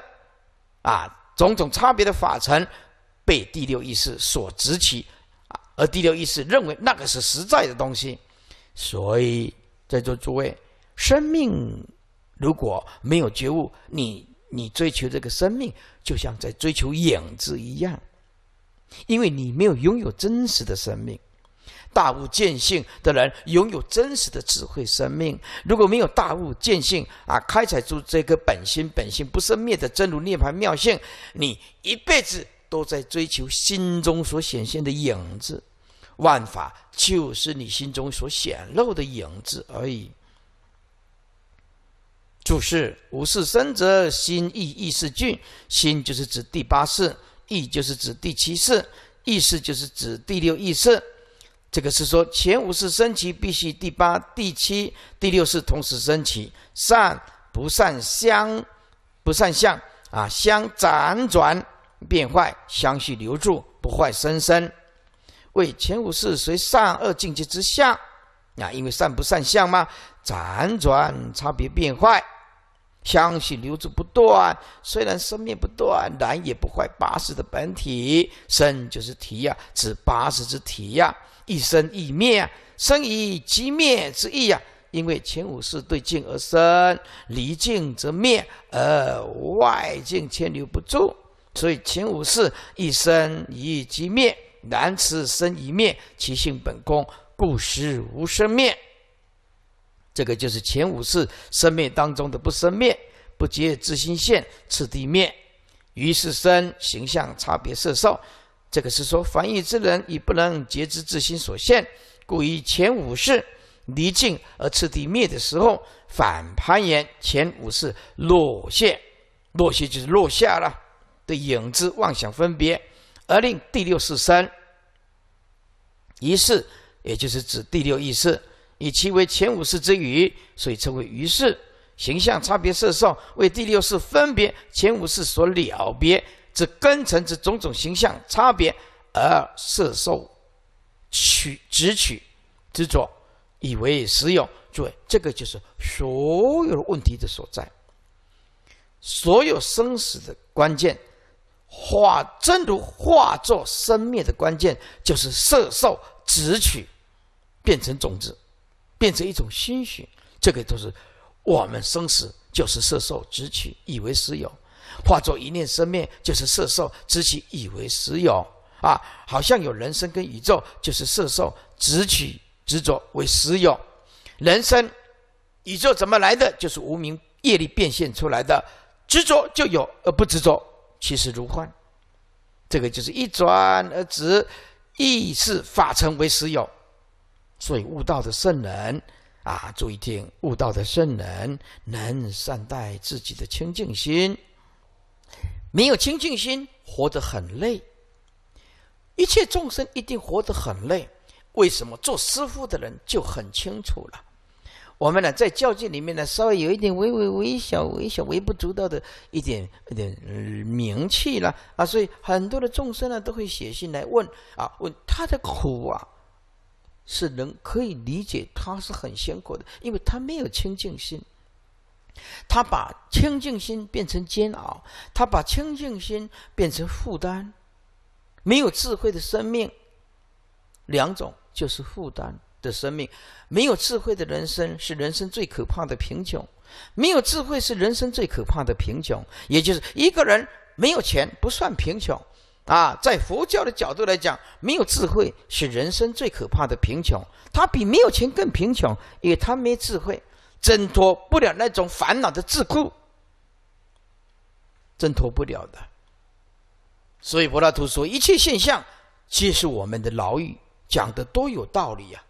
啊种种差别的法尘，被第六意识所执起，啊，而第六意识认为那个是实在的东西。所以在座诸位，生命如果没有觉悟，你你追求这个生命。就像在追求影子一样，因为你没有拥有真实的生命。大悟见性的人拥有真实的智慧生命。如果没有大悟见性啊，开采出这个本心，本心不生灭的真如涅盘妙性，你一辈子都在追求心中所显现的影子。万法就是你心中所显露的影子而已。注释五事生者，心意意是具。心就是指第八世，意就是指第七世，意思就是指第六意识。这个是说前五事升起，必须第八、第七、第六世同时升起。善不善相，不善相啊，相辗转变坏，相续留住，不坏生生。为前五事随善恶境界之下，啊，因为善不善相嘛，辗转差别变坏。相气流之不断，虽然生命不断，然也不坏八十的本体。生就是体呀，指八十之体呀。一生一灭，生以即灭之意呀。因为前五世对境而生，离境则灭，而外境牵留不住，所以前五世一生一即灭，难辞生一灭，其性本空，故实无生灭。这个就是前五世生灭当中的不生灭，不结自心现次第灭，于是生形象差别色受。这个是说凡欲之人已不能结知自心所现，故于前五世离境而次第灭的时候，反攀岩前五世落陷，落陷就是落下了的影子妄想分别，而令第六世生，一世，也就是指第六意识。以其为前五世之余，所以称为余世。形象差别色受为第六世，分别前五世所了别之根尘之种种形象差别而色受取执取执着，以为实有。注意，这个就是所有问题的所在，所有生死的关键，化真如化作生灭的关键，就是色受执取变成种子。变成一种心学，这个都是我们生死就是色受执取以为实有，化作一念生灭就是色受执取以为实有啊，好像有人生跟宇宙就是色受执取执着为实有，人生宇宙怎么来的？就是无明业力变现出来的，执着就有，而不执着其实如幻，这个就是一转而直，意识法成为实有。所以，悟道的圣人啊，注意听！悟道的圣人能善待自己的清净心，没有清净心，活得很累。一切众生一定活得很累。为什么做师傅的人就很清楚了？我们呢，在教界里面呢，稍微有一点微微、微小、微小微不足道的一点一点名气了啊，所以很多的众生呢，都会写信来问啊，问他的苦啊。是人可以理解，他是很辛苦的，因为他没有清净心。他把清净心变成煎熬，他把清净心变成负担。没有智慧的生命，两种就是负担的生命；没有智慧的人生，是人生最可怕的贫穷。没有智慧是人生最可怕的贫穷，也就是一个人没有钱不算贫穷。啊，在佛教的角度来讲，没有智慧是人生最可怕的贫穷。他比没有钱更贫穷，因为他没智慧，挣脱不了那种烦恼的桎梏，挣脱不了的。所以柏拉图说：“一切现象，皆是我们的牢狱。”讲的多有道理呀，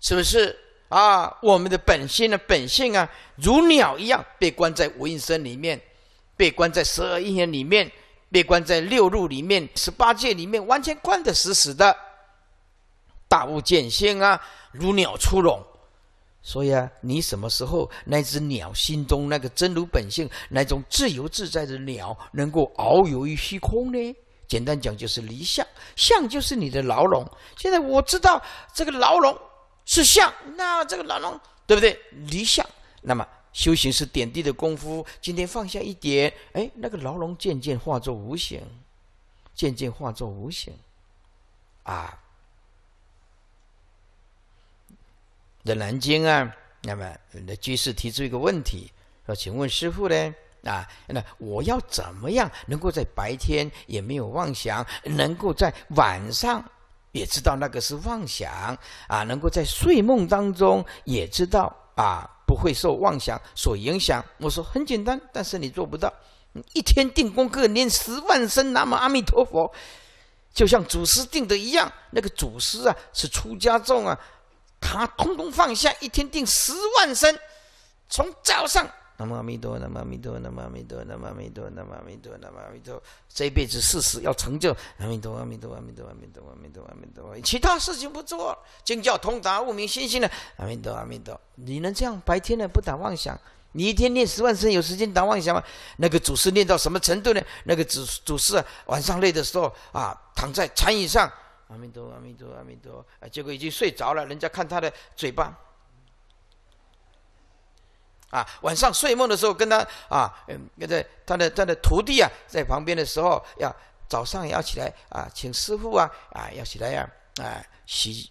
是不是？啊，我们的本心的本性啊，如鸟一样被关在无印身里面，被关在十二因缘里面。被关在六路里面、十八界里面，完全关得死死的。大悟见性啊，如鸟出笼。所以啊，你什么时候那只鸟心中那个真如本性，那种自由自在的鸟，能够遨游于虚空呢？简单讲，就是离相。相就是你的牢笼。现在我知道这个牢笼是相，那这个牢笼对不对？离相，那么。修行是点滴的功夫，今天放下一点，哎，那个牢笼渐渐化作无形，渐渐化作无形，啊，在南京啊，那么那居士提出一个问题说：“请问师傅呢？啊，那我要怎么样能够在白天也没有妄想，能够在晚上也知道那个是妄想啊？能够在睡梦当中也知道啊？”不会受妄想所影响。我说很简单，但是你做不到。你一天定功课念十万声南无阿弥陀佛，就像祖师定的一样。那个祖师啊是出家众啊，他通通放下，一天定十万声，从早上。南无阿弥陀佛，南无阿弥陀南无阿弥陀南无阿弥陀南无阿弥陀南无阿弥陀这一辈子誓死要成就阿弥陀，阿弥陀，阿弥陀，阿弥陀，阿弥陀，阿弥陀。其他事情不做，惊叫通达悟明心性的阿弥陀，阿弥陀，你能这样？白天呢不打妄想，你一天念十万声，有时间打妄想吗？那个祖师念到什么程度呢？那个祖祖师啊，晚上累的时候啊，躺在禅椅上，阿弥陀，阿弥陀，阿弥陀，啊，结果已经睡着了。人家看他的嘴巴。啊，晚上睡梦的时候跟他啊，嗯，跟在他的他的徒弟啊，在旁边的时候，要早上也要起来啊，请师傅啊，啊，要起来呀，啊，洗，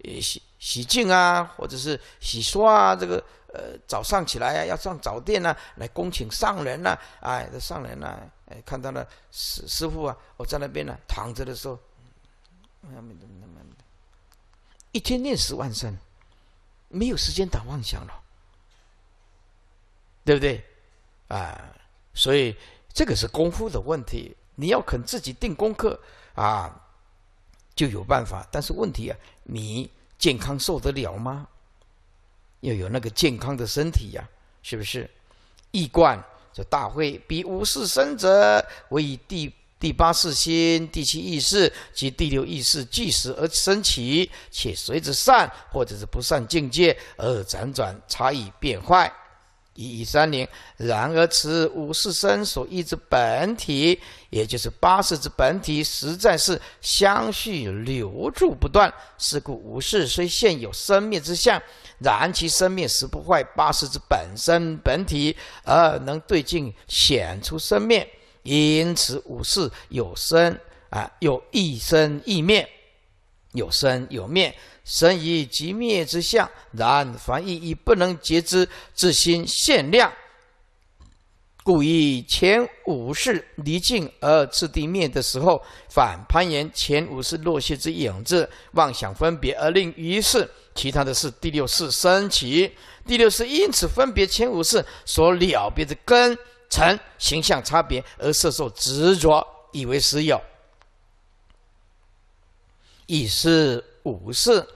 洗洗净啊，或者是洗刷啊，这个呃，早上起来呀，要上早殿呐，来恭请上人呐，哎，上人呐，哎，看到了师师傅啊，我在那边呢，躺着的时候，一天念十万声，没有时间打妄想了。对不对？啊，所以这个是功夫的问题。你要肯自己定功课啊，就有办法。但是问题啊，你健康受得了吗？要有那个健康的身体呀，是不是？易观这大会，比五事生者，为以第第八事心、第七意识及第六意识即时而升起，且随着善或者是不善境界而辗转差异变坏。一一三零。然而，此五世身所一之本体，也就是八识之本体，实在是相续流注不断。是故，五世虽现有生命之相，然其生命实不坏八识之本身本体，而能对镜显出生命。因此，五世有生，啊，有异生异灭。有生有灭，生以极灭之相；然凡意亦不能截之自心限量。故以前五世离境而次第灭的时候，反攀岩前五世落谢之影子，妄想分别而令于世，其他的是第六世升起，第六世因此分别前五世所了别的根尘形象差别，而色受执着，以为实有。一四五四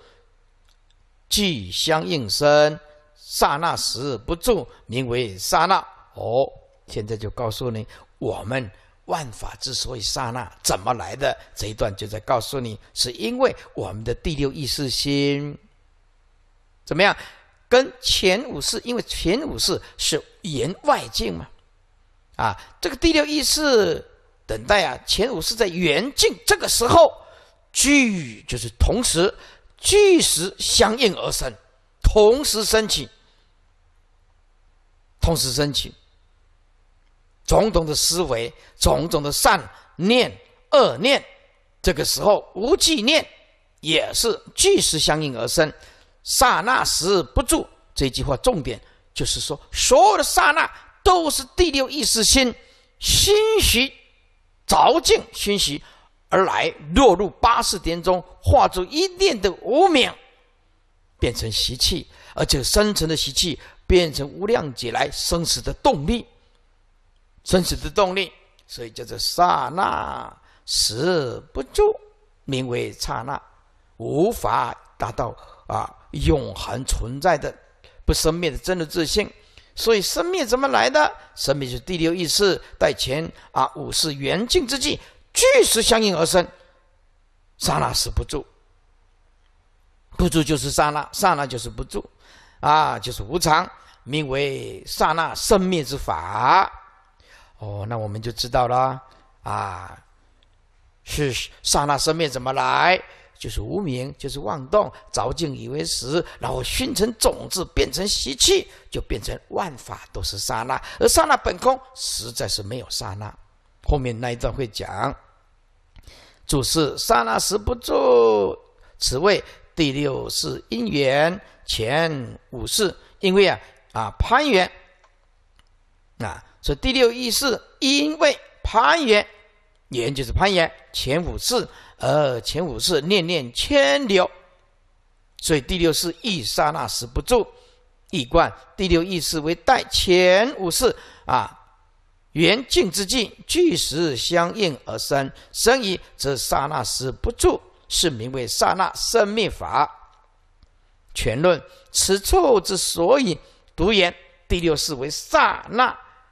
俱相应生，刹那时不住，名为刹那。哦，现在就告诉你，我们万法之所以刹那怎么来的这一段，就在告诉你，是因为我们的第六意识心怎么样？跟前五世，因为前五世是言外境嘛，啊，这个第六意识等待啊，前五世在缘境这个时候。俱就是同时，俱时相应而生，同时升起，同时升起。种种的思维，种种的善念、恶念，这个时候无忌念也是俱时相应而生。刹那时不住，这句话重点就是说，所有的刹那都是第六意识心心识，着镜熏习。而来落入八识田中，化作一念的无明，变成习气，而且生成的习气变成无量劫来生死的动力，生死的动力，所以叫做刹那死不住，名为刹那，无法达到啊永恒存在的不生灭的真的自信。所以生灭怎么来的？生灭是第六意识在前啊五世缘尽之际。巨石相应而生，刹那时不住，不住就是刹那，刹那就是不住，啊，就是无常，名为刹那生灭之法。哦，那我们就知道了，啊，是刹那生灭怎么来？就是无名，就是妄动，着境以为实，然后熏成种子，变成习气，就变成万法都是刹那。而刹那本空，实在是没有刹那。后面那一段会讲。主是刹那时不住，此谓第六是因缘前五世，因为啊啊攀缘啊，所以第六意识因为攀缘，缘就是攀缘前五世，而前五世念念牵流，所以第六亦刹那时不住，一观第六意识为代前五世啊。缘尽之境，巨时相应而生；生已，则刹那时不住，是名为刹那生灭法。全论此处之所以独言第六世为刹那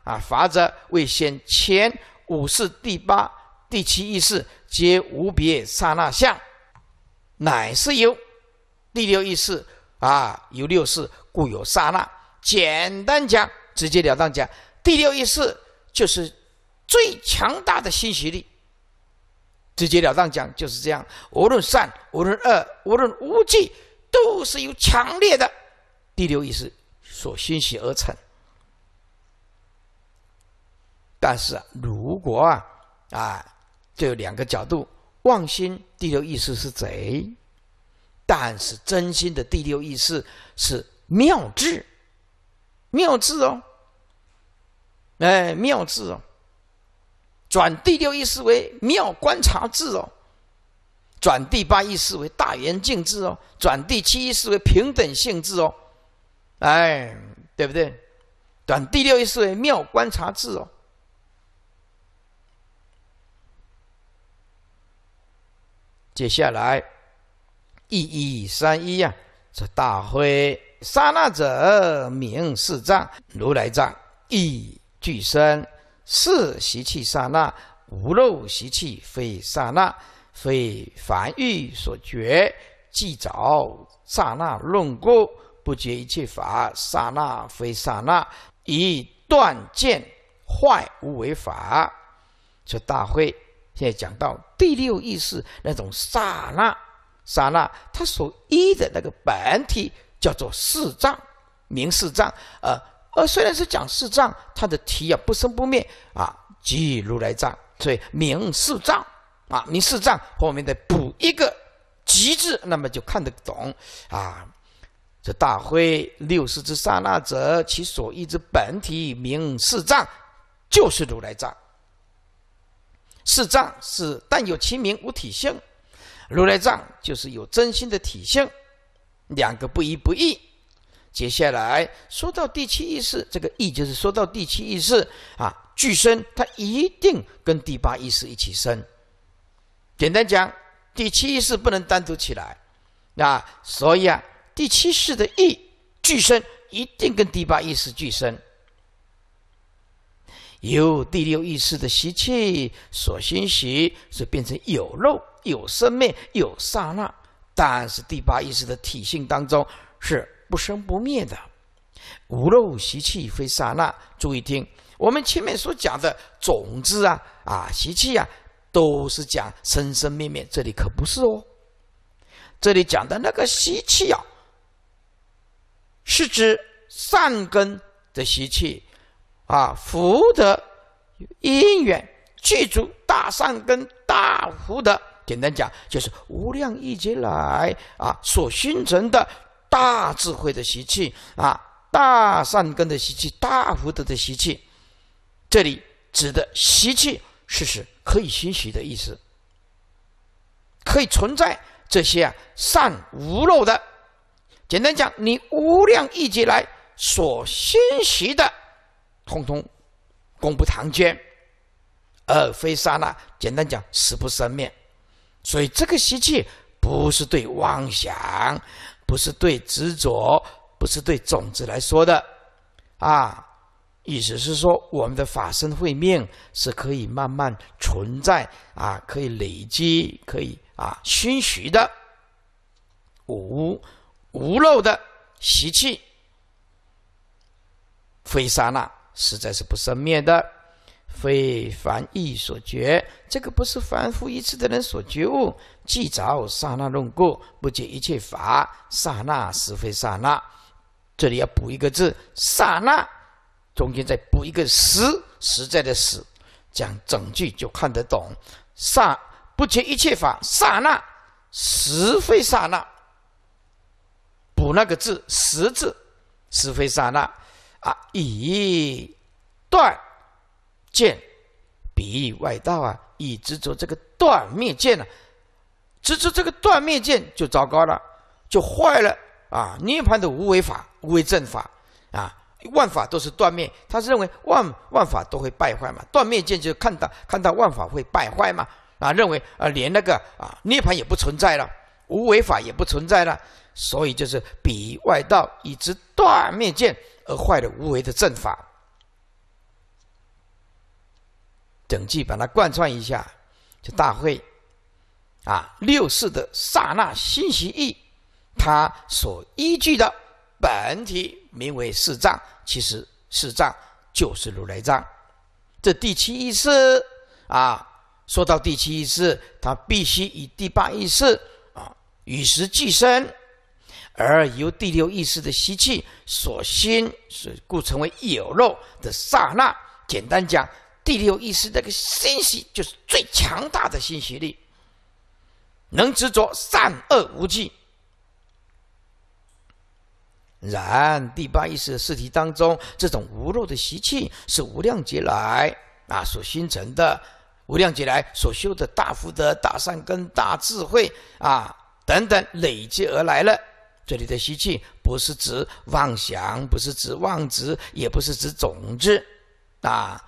啊，法者为先前五世、第八、第七意识皆无别刹那相，乃是由第六意识啊由六世故有刹那。简单讲，直截了当讲，第六意识。就是最强大的信息力。直截了当讲就是这样，无论善，无论恶，无论无忌，都是由强烈的第六意识所熏习而成。但是啊，如果啊，啊，就有两个角度：妄心第六意识是贼，但是真心的第六意识是妙智，妙智哦。哎，妙字哦。转第六意思为妙观察字哦，转第八意思为大圆镜字哦，转第七意思为平等性智哦。哎，对不对？转第六意思为妙观察字哦。接下来一一三一呀，这大灰刹那者名世藏如来藏一。俱生，是习气刹那，无漏习气非刹那，非凡欲所觉，即早刹那论故，不觉一切法刹那非刹那，以断见坏无为法，这大会现在讲到第六意识那种刹那，刹那他所依的那个本体叫做四藏，名四藏啊。呃，虽然是讲四藏，它的题也不生不灭啊，即如来藏，所以名四藏啊。名四藏后面再补一个极致，那么就看得懂啊。这大辉六世之刹那者，其所依之本体名四藏，就是如来藏。四藏是但有其名无体性，如来藏就是有真心的体性，两个不一不异。接下来说到第七意识，这个“意”就是说到第七意识啊，俱生，它一定跟第八意识一起生。简单讲，第七意识不能单独起来，那所以啊，第七意识的“意”俱生，一定跟第八意识俱生。由第六意识的习气所熏习，所变成有肉、有生命、有刹那，但是第八意识的体性当中是。不生不灭的，无漏习气非刹那。注意听，我们前面所讲的种子啊、啊习气啊，都是讲生生灭灭，这里可不是哦。这里讲的那个习气啊，是指善根的习气，啊福德因缘具足大善根大福德，简单讲就是无量一劫来啊所熏成的。大智慧的习气啊，大善根的习气，大幅度的习气。这里指的习气，是指可以熏习的意思，可以存在这些啊善无漏的。简单讲，你无量亿劫来所熏习的，通通功不堂间，而非刹那。简单讲，死不生灭。所以这个习气不是对妄想。不是对执着，不是对种子来说的，啊，意思是说我们的法身慧命是可以慢慢存在，啊，可以累积，可以啊熏习的，无无漏的习气，非沙那，实在是不生灭的。非凡意所觉，这个不是凡夫一次的人所觉悟。即着刹那论故，不解一切法。刹那实非刹那。这里要补一个字，刹那中间再补一个实，实在的实。讲整句就看得懂。刹不解一切法，刹那实非刹那。补那个字，实字，实非刹那。啊，以断。见，彼外道啊，以执着这个断灭见啊，执着这个断灭见就糟糕了，就坏了啊！涅槃的无为法、无为正法啊，万法都是断灭，他是认为万万法都会败坏嘛？断灭见就看到看到万法会败坏嘛？啊，认为啊连那个啊涅槃也不存在了，无为法也不存在了，所以就是彼外道以知断灭见而坏了无为的正法。整句把它贯穿一下，就大会，啊，六世的刹那心习意，它所依据的本体名为四藏，其实四藏就是如来藏。这第七意识啊，说到第七意识，它必须以第八意识啊与时俱生，而由第六意识的吸气所熏，是故成为有肉的刹那。简单讲。第六意识那个信息就是最强大的信息力，能执着善恶无尽。然第八意识试题当中，这种无漏的习气是无量劫来啊所形成的，无量劫来所修的大福德、大善根、大智慧啊等等累积而来了。这里的习气不是指妄想，不是指妄执，也不是指种子啊。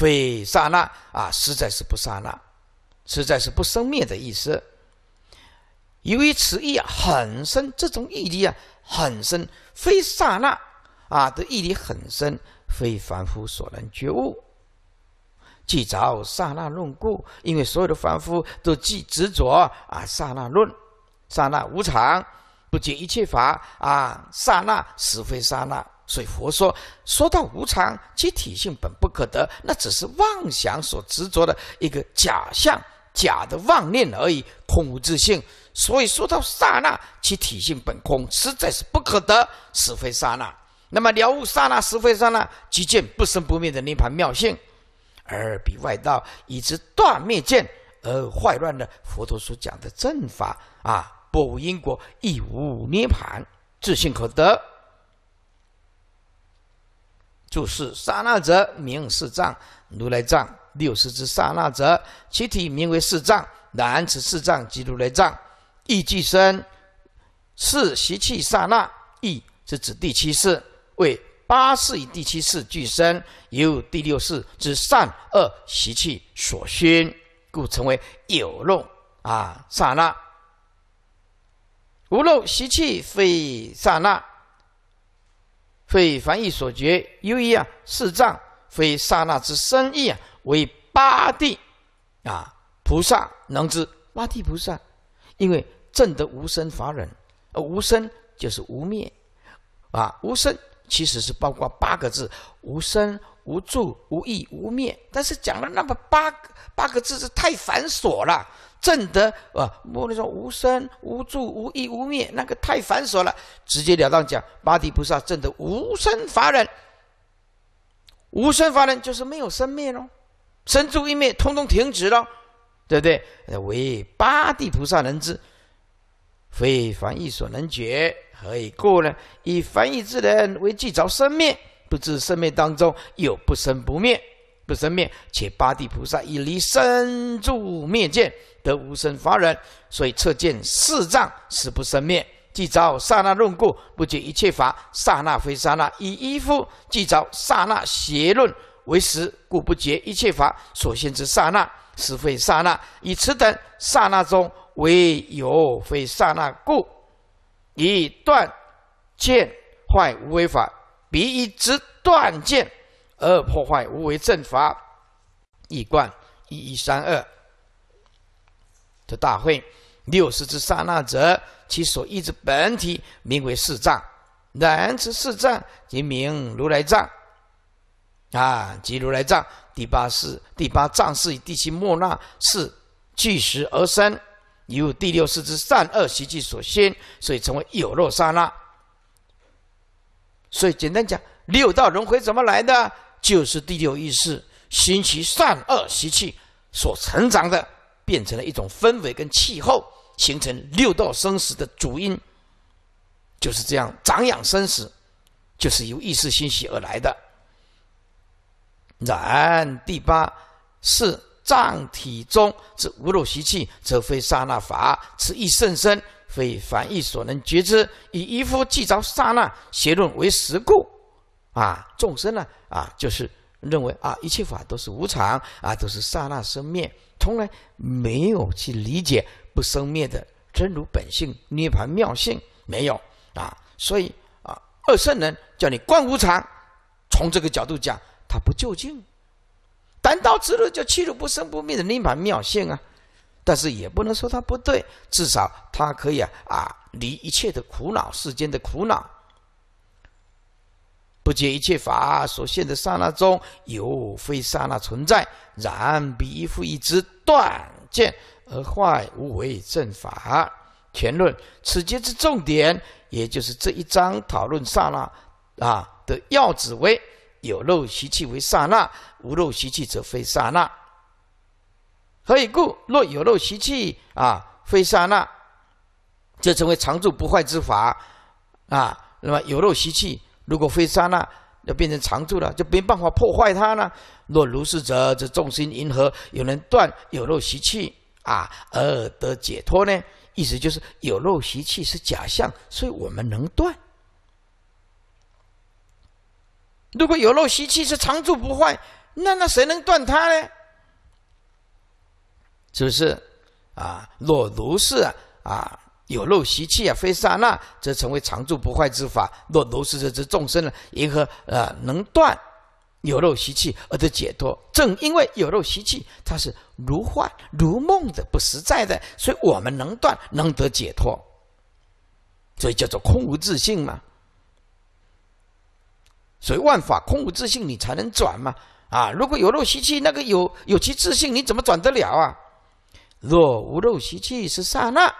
非刹那啊，实在是不刹那，实在是不生灭的意思。由于此意啊很深，这种毅力啊很深，非刹那啊的毅力很深，非凡夫所能觉悟。即找刹那论故，因为所有的凡夫都既执着啊刹那论，刹那无常，不解一切法啊刹那实非刹那。所以佛说，说到无常，其体性本不可得，那只是妄想所执着的一个假象，假的妄念而已，空无自性。所以说到刹那，其体性本空，实在是不可得，是非刹那。那么了悟刹那，实非刹那，即见不生不灭的涅盘妙性，而彼外道以之断灭见，而坏乱的佛陀所讲的正法。啊，不无因果，亦无涅盘，自性可得。注释：刹那者，名是藏，如来藏。六十之刹那者，其体名为四藏。南此四藏即如来藏，亦具生。是习气刹那，亦是指第七世，为八世与第七世俱生，由第六世之善恶习气所熏，故称为有漏啊刹那。无漏习气非刹那。非凡意所觉，由于啊，是障，非刹那之生意啊，为八地，啊，菩萨能知八地菩萨，因为证得无生法忍，而无生就是无灭，啊，无生其实是包括八个字：无生、无住、无意、无灭。但是讲了那么八八个字，是太繁琐了。正德啊，不能说无生、无住、无意无灭，那个太繁琐了。直截了当讲，八地菩萨正德无生法忍。无生法忍就是没有生灭喽，生住一灭通通停止了，对不对？为八地菩萨能知，非凡意所能觉，何以故呢？以凡意之人为计着生灭，不知生灭当中有不生不灭，不生灭，且八地菩萨已离生住灭见。得无生法忍，所以测见四障，死不生灭。即照刹那论故，不觉一切法刹那非刹那，以依夫即照刹那邪论为实，故不觉一切法所现之刹那实非刹那，以此等刹那中为有非刹那故，以断见坏无为法，彼以之断见而破坏无为正法，以贯一一三二。的大会，六十之刹那者，其所意之本体名为四藏，然此四藏即名如来藏，啊，即如来藏。第八世、第八藏世以第七末那是聚时而生，由第六世之善恶习气所熏，所以称为有若刹那。所以简单讲，六道轮回怎么来的？就是第六意识熏其善恶习气所成长的。变成了一种氛围跟气候，形成六道生死的主因，就是这样长养生死，就是由意识信息而来的。然第八是藏体中之无漏习气，则非刹那法，此亦甚深，非凡意所能觉知。以一夫既着刹那邪论为实故，啊，众生呢啊，就是认为啊，一切法都是无常啊，都是刹那生灭。从来没有去理解不生灭的真如本性、涅盘妙性，没有啊，所以啊，二圣人叫你观无常，从这个角度讲，他不究竟，单刀直入就切入不生不灭的涅盘妙性啊，但是也不能说他不对，至少他可以啊啊离一切的苦恼、世间的苦恼。不解一切法所现的刹那中有非刹那存在，然彼一附一支断见而坏，无为正法。前论此节之重点，也就是这一章讨论刹那啊的要旨为：有漏习气为刹那，无漏习气则非刹那。何以故？若有漏习气啊，非刹那，就成为常住不坏之法啊。那么有漏习气。如果非沙那要变成常住了，就没办法破坏它呢。若如是者，这众心迎合，有人断有漏习气啊而得解脱呢？意思就是有漏习气是假象，所以我们能断。如果有漏习气是常住不坏，那那谁能断它呢？是不是啊？若如是啊。有漏习气啊，非刹那，则成为常住不坏之法。若如是之众生呢，因何呃能断有漏习气而得解脱？正因为有漏习气，它是如幻如梦的、不实在的，所以我们能断，能得解脱。所以叫做空无自信嘛。所以万法空无自信，你才能转嘛。啊，如果有漏习气，那个有有其自信，你怎么转得了啊？若无漏习气，是刹那。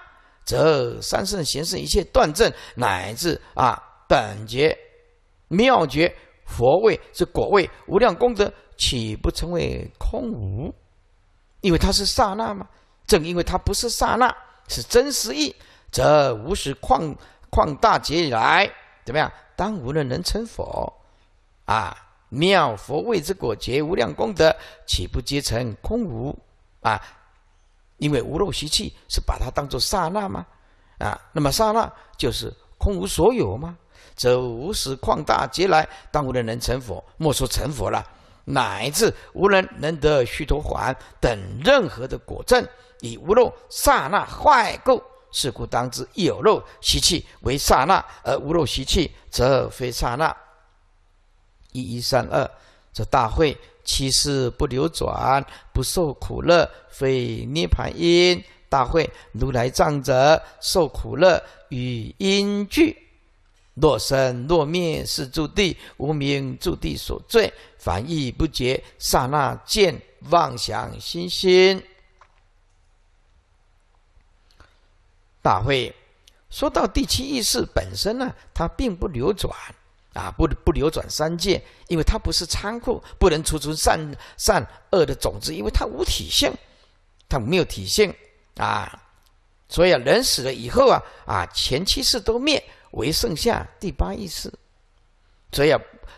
则三圣贤圣一切断证乃至啊本觉妙觉佛位是果位无量功德岂不成为空无？因为它是刹那吗？正因为它不是刹那，是真实意，则无始旷旷大劫以来怎么样？当无人能成佛啊！妙佛位之果结无量功德岂不皆成空无啊？因为无漏习气是把它当作刹那吗？啊，那么刹那就是空无所有吗？则无始旷大劫来，当无人能成佛，莫说成佛了，乃至无人能得须陀环等任何的果证，以无漏刹那坏垢。是故当知，有漏习气为刹那，而无漏习气则非刹那。一一三二，这大会。其势不流转，不受苦乐，非涅盘因。大会，如来藏者受苦乐，与因具。若生若灭是诸地，无名诸地所罪，凡意不觉，刹那见妄想心心。大会，说到第七意识本身呢，它并不流转。啊，不不流转三界，因为它不是仓库，不能储存善善恶的种子，因为它无体性，它没有体性啊。所以人死了以后啊，啊前七世都灭，唯剩下第八一世。所以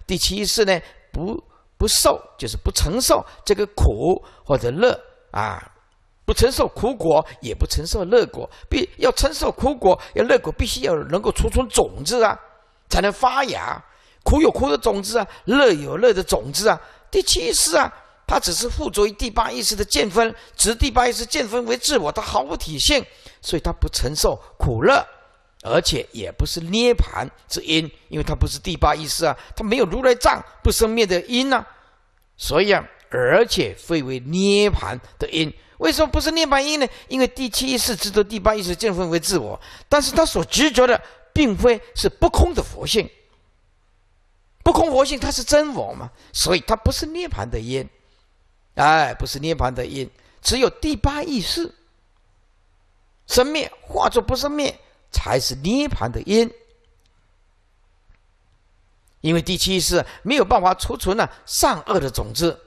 第七意世呢，不不受，就是不承受这个苦或者乐啊，不承受苦果，也不承受乐果，必要承受苦果要乐果，必须要能够储存种子啊。才能发芽，苦有苦的种子啊，乐有乐的种子啊。第七意识啊，它只是附着于第八意识的见分，执第八意识见分为自我，它毫无体现，所以它不承受苦乐，而且也不是涅盘之因，因为它不是第八意识啊，它没有如来藏不生灭的因呐。所以啊，而且非为涅盘的因。为什么不是涅盘因呢？因为第七意识执着第八意识见分为自我，但是它所执着的。并非是不空的佛性，不空佛性它是真我嘛，所以它不是涅盘的因，哎，不是涅盘的因，只有第八意识生灭化作不生灭才是涅盘的因，因为第七意识没有办法储存呢善恶的种子，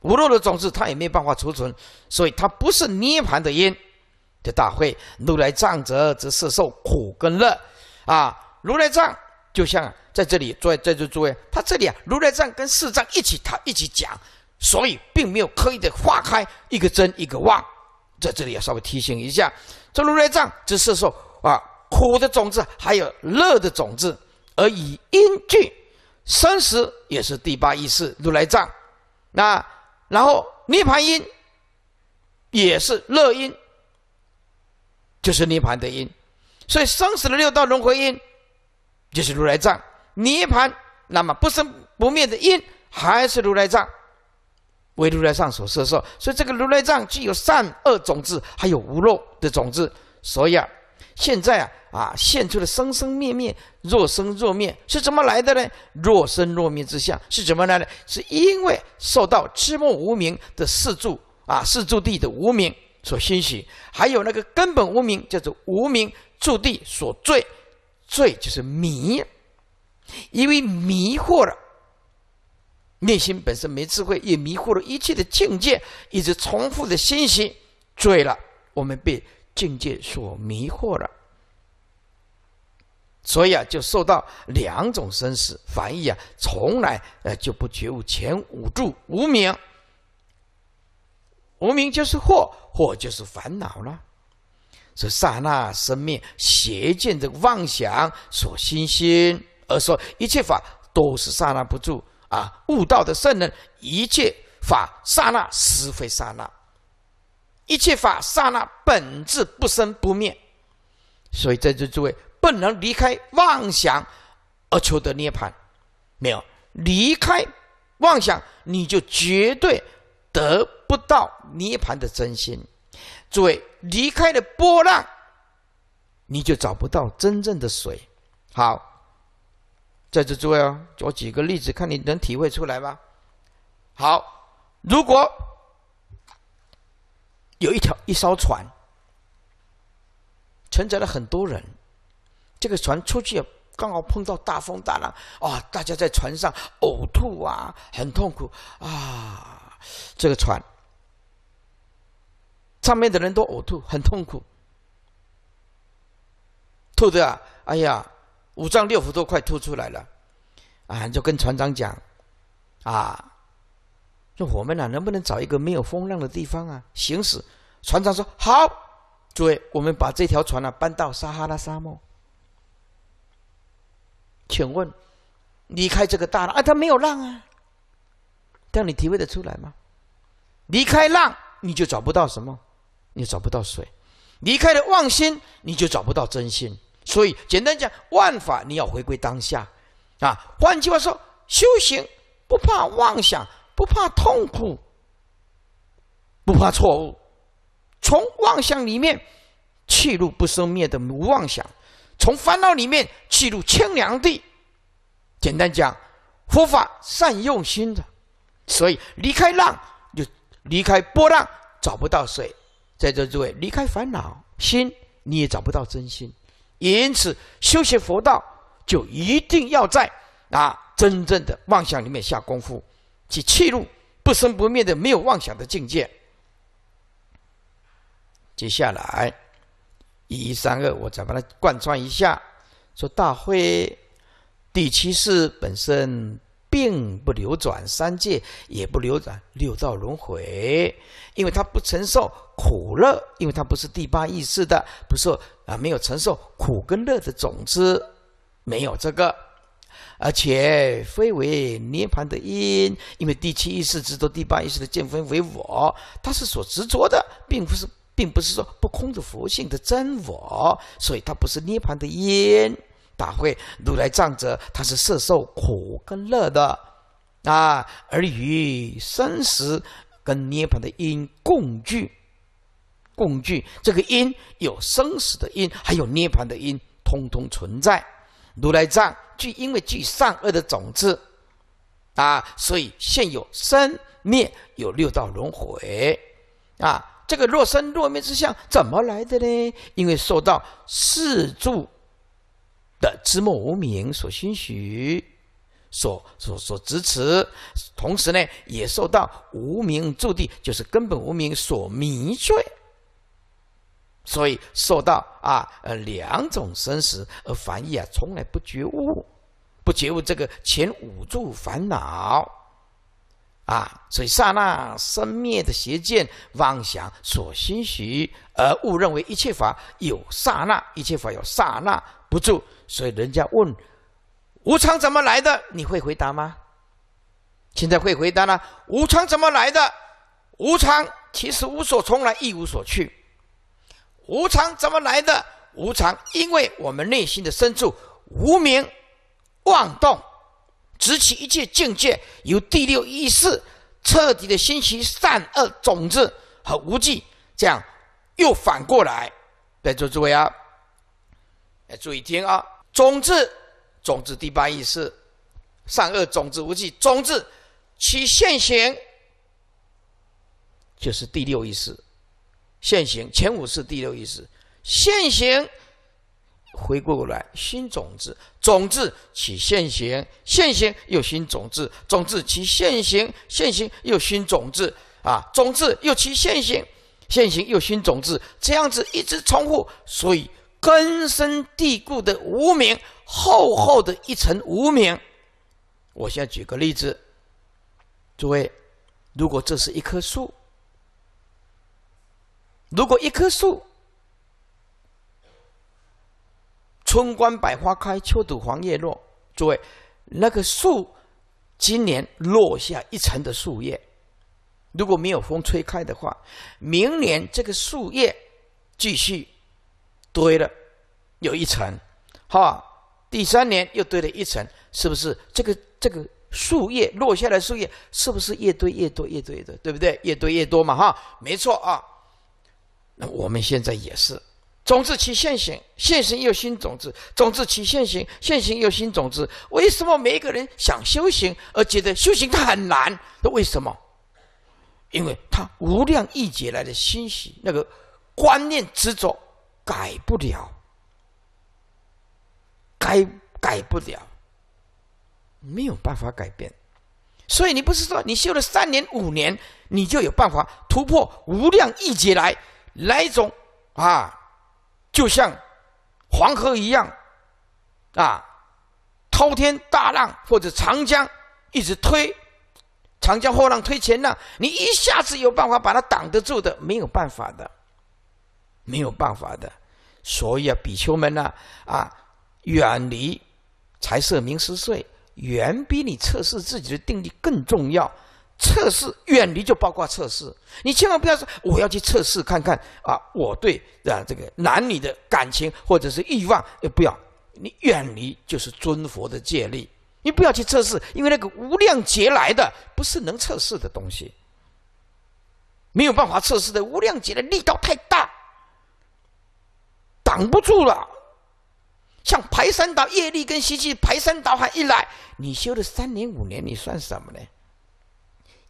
无漏的种子它也没有办法储存，所以它不是涅盘的因。这大会，如来藏则则是受苦跟乐，啊，如来藏就像在这里坐在这座位，他这里啊，如来藏跟四藏一起，他一起讲，所以并没有刻意的化开一个真一个妄，在这里要稍微提醒一下，这如来藏只是受啊，苦的种子还有乐的种子，而以因具生死也是第八意识如来藏，那然后涅槃因也是乐因。就是涅盘的因，所以生死的六道轮回因，就是如来藏。涅盘那么不生不灭的因还是如来藏，为如来藏所设受。所以这个如来藏具有善恶种子，还有无漏的种子。所以啊，现在啊啊现出了生生灭灭、若生若灭是怎么来的呢？若生若灭之相是怎么来的？是因为受到痴梦无名的四柱啊，四柱地的无名。所欣喜，还有那个根本无名，叫做无名住地所罪，罪就是迷，因为迷惑了内心本身没智慧，也迷惑了一切的境界，一直重复的信息，醉了，我们被境界所迷惑了，所以啊，就受到两种生死反义啊，从来呃就不觉悟前五住无名，无名就是祸，或就是烦恼了，所以刹那生命邪见的妄想所心心，而说一切法都是刹那不住啊。悟道的圣人，一切法刹那实非刹那，一切法刹那本质不生不灭。所以在这诸位不能离开妄想而求得涅盘，没有离开妄想，你就绝对。得不到涅盘的真心，诸位离开了波浪，你就找不到真正的水。好，在这诸位哦，我举个例子，看你能体会出来吗？好，如果有一条一艘船，承载了很多人，这个船出去刚好碰到大风大浪啊，大家在船上呕吐啊，很痛苦啊。这个船上面的人都呕吐，很痛苦。吐的啊，哎呀，五脏六腑都快吐出来了，啊，就跟船长讲，啊，说我们呢能不能找一个没有风浪的地方啊行驶？船长说好，诸位，我们把这条船呢搬到撒哈拉沙漠。请问离开这个大浪啊，它没有浪啊。但你体会的出来吗？离开浪，你就找不到什么；你找不到水。离开了妄心，你就找不到真心。所以，简单讲，万法你要回归当下。啊，换句话说，修行不怕妄想，不怕痛苦，不怕错误。从妄想里面弃入不生灭的无妄想，从烦恼里面弃入清凉地。简单讲，佛法善用心的。所以离开浪就离开波浪，找不到水。在座诸位离开烦恼心，你也找不到真心。因此，修学佛道就一定要在啊真正的妄想里面下功夫，去切入不生不灭的没有妄想的境界。接下来一一三二，我再把它贯穿一下，说大会第七世本身。并不流转三界，也不流转六道轮回，因为它不承受苦乐，因为它不是第八意识的，不是啊，没有承受苦跟乐的种子，没有这个，而且非为涅槃的因，因为第七意识执着第八意识的见分为我，它是所执着的，并不是，并不是说不空的佛性的真我，所以它不是涅槃的因。打会，如来藏者，他是色受苦跟乐的，啊，而与生死跟涅槃的因共聚，共聚。这个因有生死的因，还有涅槃的因，通通存在。如来藏据因为具善恶的种子，啊，所以现有生灭，有六道轮回，啊，这个若生若灭之相怎么来的呢？因为受到四住。的知末无名所心许，所所所支持，同时呢，也受到无名注定，就是根本无名所迷醉，所以受到啊呃两种生死而凡役啊，从来不觉悟，不觉悟这个前五住烦恼，啊，所以刹那生灭的邪见妄想所心许，而误认为一切法有刹那，一切法有刹那不住。所以人家问，无常怎么来的？你会回答吗？现在会回答了。无常怎么来的？无常其实无所从来，一无所去。无常怎么来的？无常，因为我们内心的深处无名妄动，执起一切境界，由第六意识彻底的兴起善恶种子和无忌，这样又反过来。在座诸位啊，注意听啊！种子，种子第八意识，善恶种子无记种子，其现行就是第六意识，现行前五是第六意识，现行回过过来新种子，种子起现行，现行又新种子，种子其现行，现行又新种子，啊，种子又其现行，现行又新种子，这样子一直重复，所以。根深蒂固的无名，厚厚的一层无名。我先举个例子，诸位，如果这是一棵树，如果一棵树，春关百花开，秋吐黄叶落。诸位，那个树今年落下一层的树叶，如果没有风吹开的话，明年这个树叶继续。堆了，有一层，哈，第三年又堆了一层，是不是？这个这个树叶落下来树叶，是不是越堆越多，越堆越多，对不对？越堆越多嘛，哈，没错啊。那我们现在也是，种子起现行，现行又新种子，种子起现行，现行又新种子。为什么每一个人想修行而觉得修行它很难？那为什么？因为他无量易劫来的欣喜，那个观念执着。改不了，改改不了，没有办法改变。所以你不是说你修了三年五年，你就有办法突破无量一劫来来一种啊，就像黄河一样啊，滔天大浪或者长江一直推，长江后浪推前浪，你一下子有办法把它挡得住的，没有办法的，没有办法的。所以啊，比丘们呢，啊，远离财色名食睡，远比你测试自己的定力更重要。测试远离就包括测试，你千万不要说我要去测试看看啊，我对啊这个男女的感情或者是欲望，也不要，你远离就是尊佛的戒力，你不要去测试，因为那个无量劫来的不是能测试的东西，没有办法测试的，无量劫的力道太大。挡不住了，像排山倒业力跟习气，排山倒海一来，你修了三年五年，你算什么呢？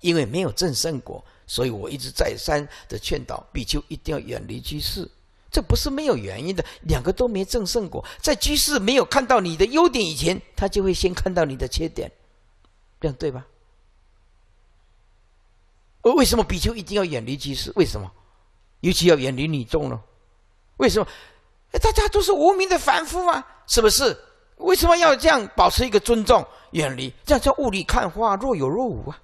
因为没有正胜果，所以我一直再三的劝导比丘一定要远离居士，这不是没有原因的。两个都没正胜果，在居士没有看到你的优点以前，他就会先看到你的缺点，这样对吧？为什么比丘一定要远离居士？为什么？尤其要远离女众呢？为什么？哎，大家都是无名的凡夫啊，是不是？为什么要这样保持一个尊重，远离，这样叫雾里看花，若有若无啊？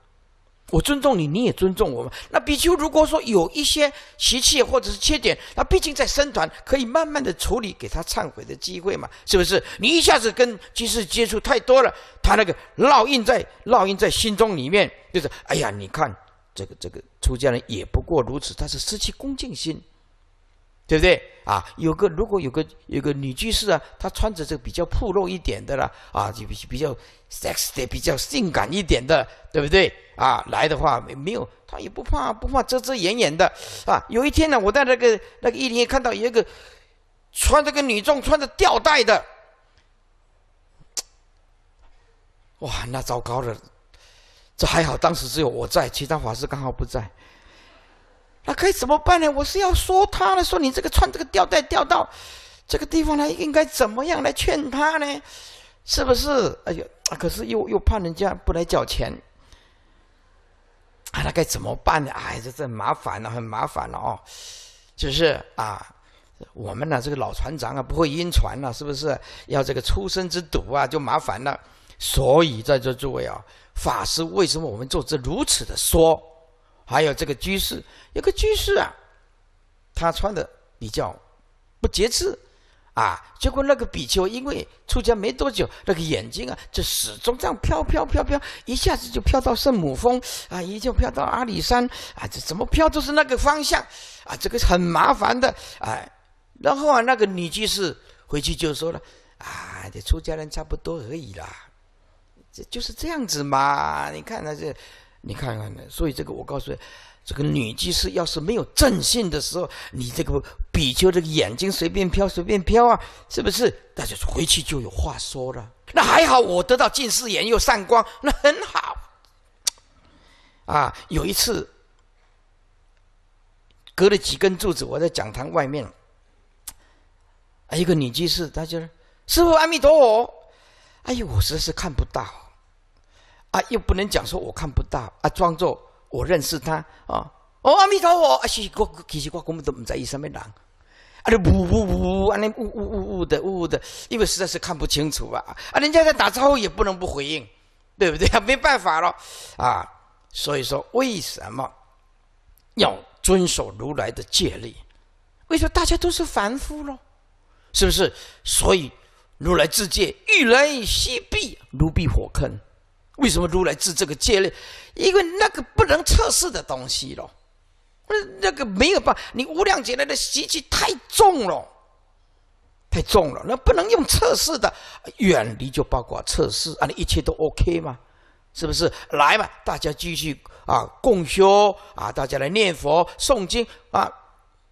我尊重你，你也尊重我嘛。那比丘如果说有一些习气或者是缺点，那毕竟在僧团可以慢慢的处理，给他忏悔的机会嘛，是不是？你一下子跟居士接触太多了，他那个烙印在烙印在心中里面，就是哎呀，你看这个这个出家人也不过如此，他是失去恭敬心，对不对？啊，有个如果有个有个女居士啊，她穿着这比较暴露一点的啦，啊，就比较 sexy 的、比较性感一点的，对不对？啊，来的话没没有，她也不怕不怕遮遮掩掩的，啊，有一天呢，我在那个那个一天看到一个穿着个女装、穿着吊带的，哇，那糟糕了！这还好，当时只有我在，其他法师刚好不在。那可以怎么办呢？我是要说他了，说你这个穿这个吊带吊到这个地方来，应该怎么样来劝他呢？是不是？哎呦，可是又又怕人家不来交钱，啊，那该怎么办呢？哎，这这麻烦了，很麻烦了哦。就是啊，我们呢这个老船长啊不会晕船了，是不是？要这个出生之赌啊就麻烦了。所以在这诸位啊法师，为什么我们做这如此的说？还有这个居士，有个居士啊，他穿的比较不节制，啊，结果那个比丘因为出家没多久，那个眼睛啊，就始终这样飘飘飘飘，一下子就飘到圣母峰，啊，一下飘到阿里山，啊，这怎么飘都是那个方向，啊，这个很麻烦的，哎，然后啊，那个女居士回去就说了，啊，这出家人差不多而已啦，这就是这样子嘛，你看他这。你看看，呢，所以这个我告诉你，这个女技师要是没有正信的时候，你这个比丘这个眼睛随便飘，随便飘啊，是不是？大家回去就有话说了。那还好，我得到近视眼又散光，那很好。啊，有一次隔了几根柱子，我在讲堂外面，一个女技师，她就说：“师傅阿弥陀佛。”哎呦，我实在是看不到。啊，又不能讲说我看不到啊，装作我认识他啊！哦，阿弥陀佛，奇奇怪奇奇怪怪，我们都不在意身边讲，啊，就呜呜呜呜，啊，那呜呜呜呜的，呜呜的，因为实在是看不清楚啊。啊，人家在打招呼，也不能不回应，对不对啊？没办法了啊，所以说为什么要遵守如来的戒律？为什么大家都是凡夫咯？是不是？所以如来自戒，欲来须避，如避火坑。为什么如来治这个界呢？因为那个不能测试的东西咯，那个没有办法。你无量劫来的习气太重了，太重了，那不能用测试的，远离就包括测试。啊，一切都 OK 吗？是不是？来嘛，大家继续啊，共修啊，大家来念佛诵经啊。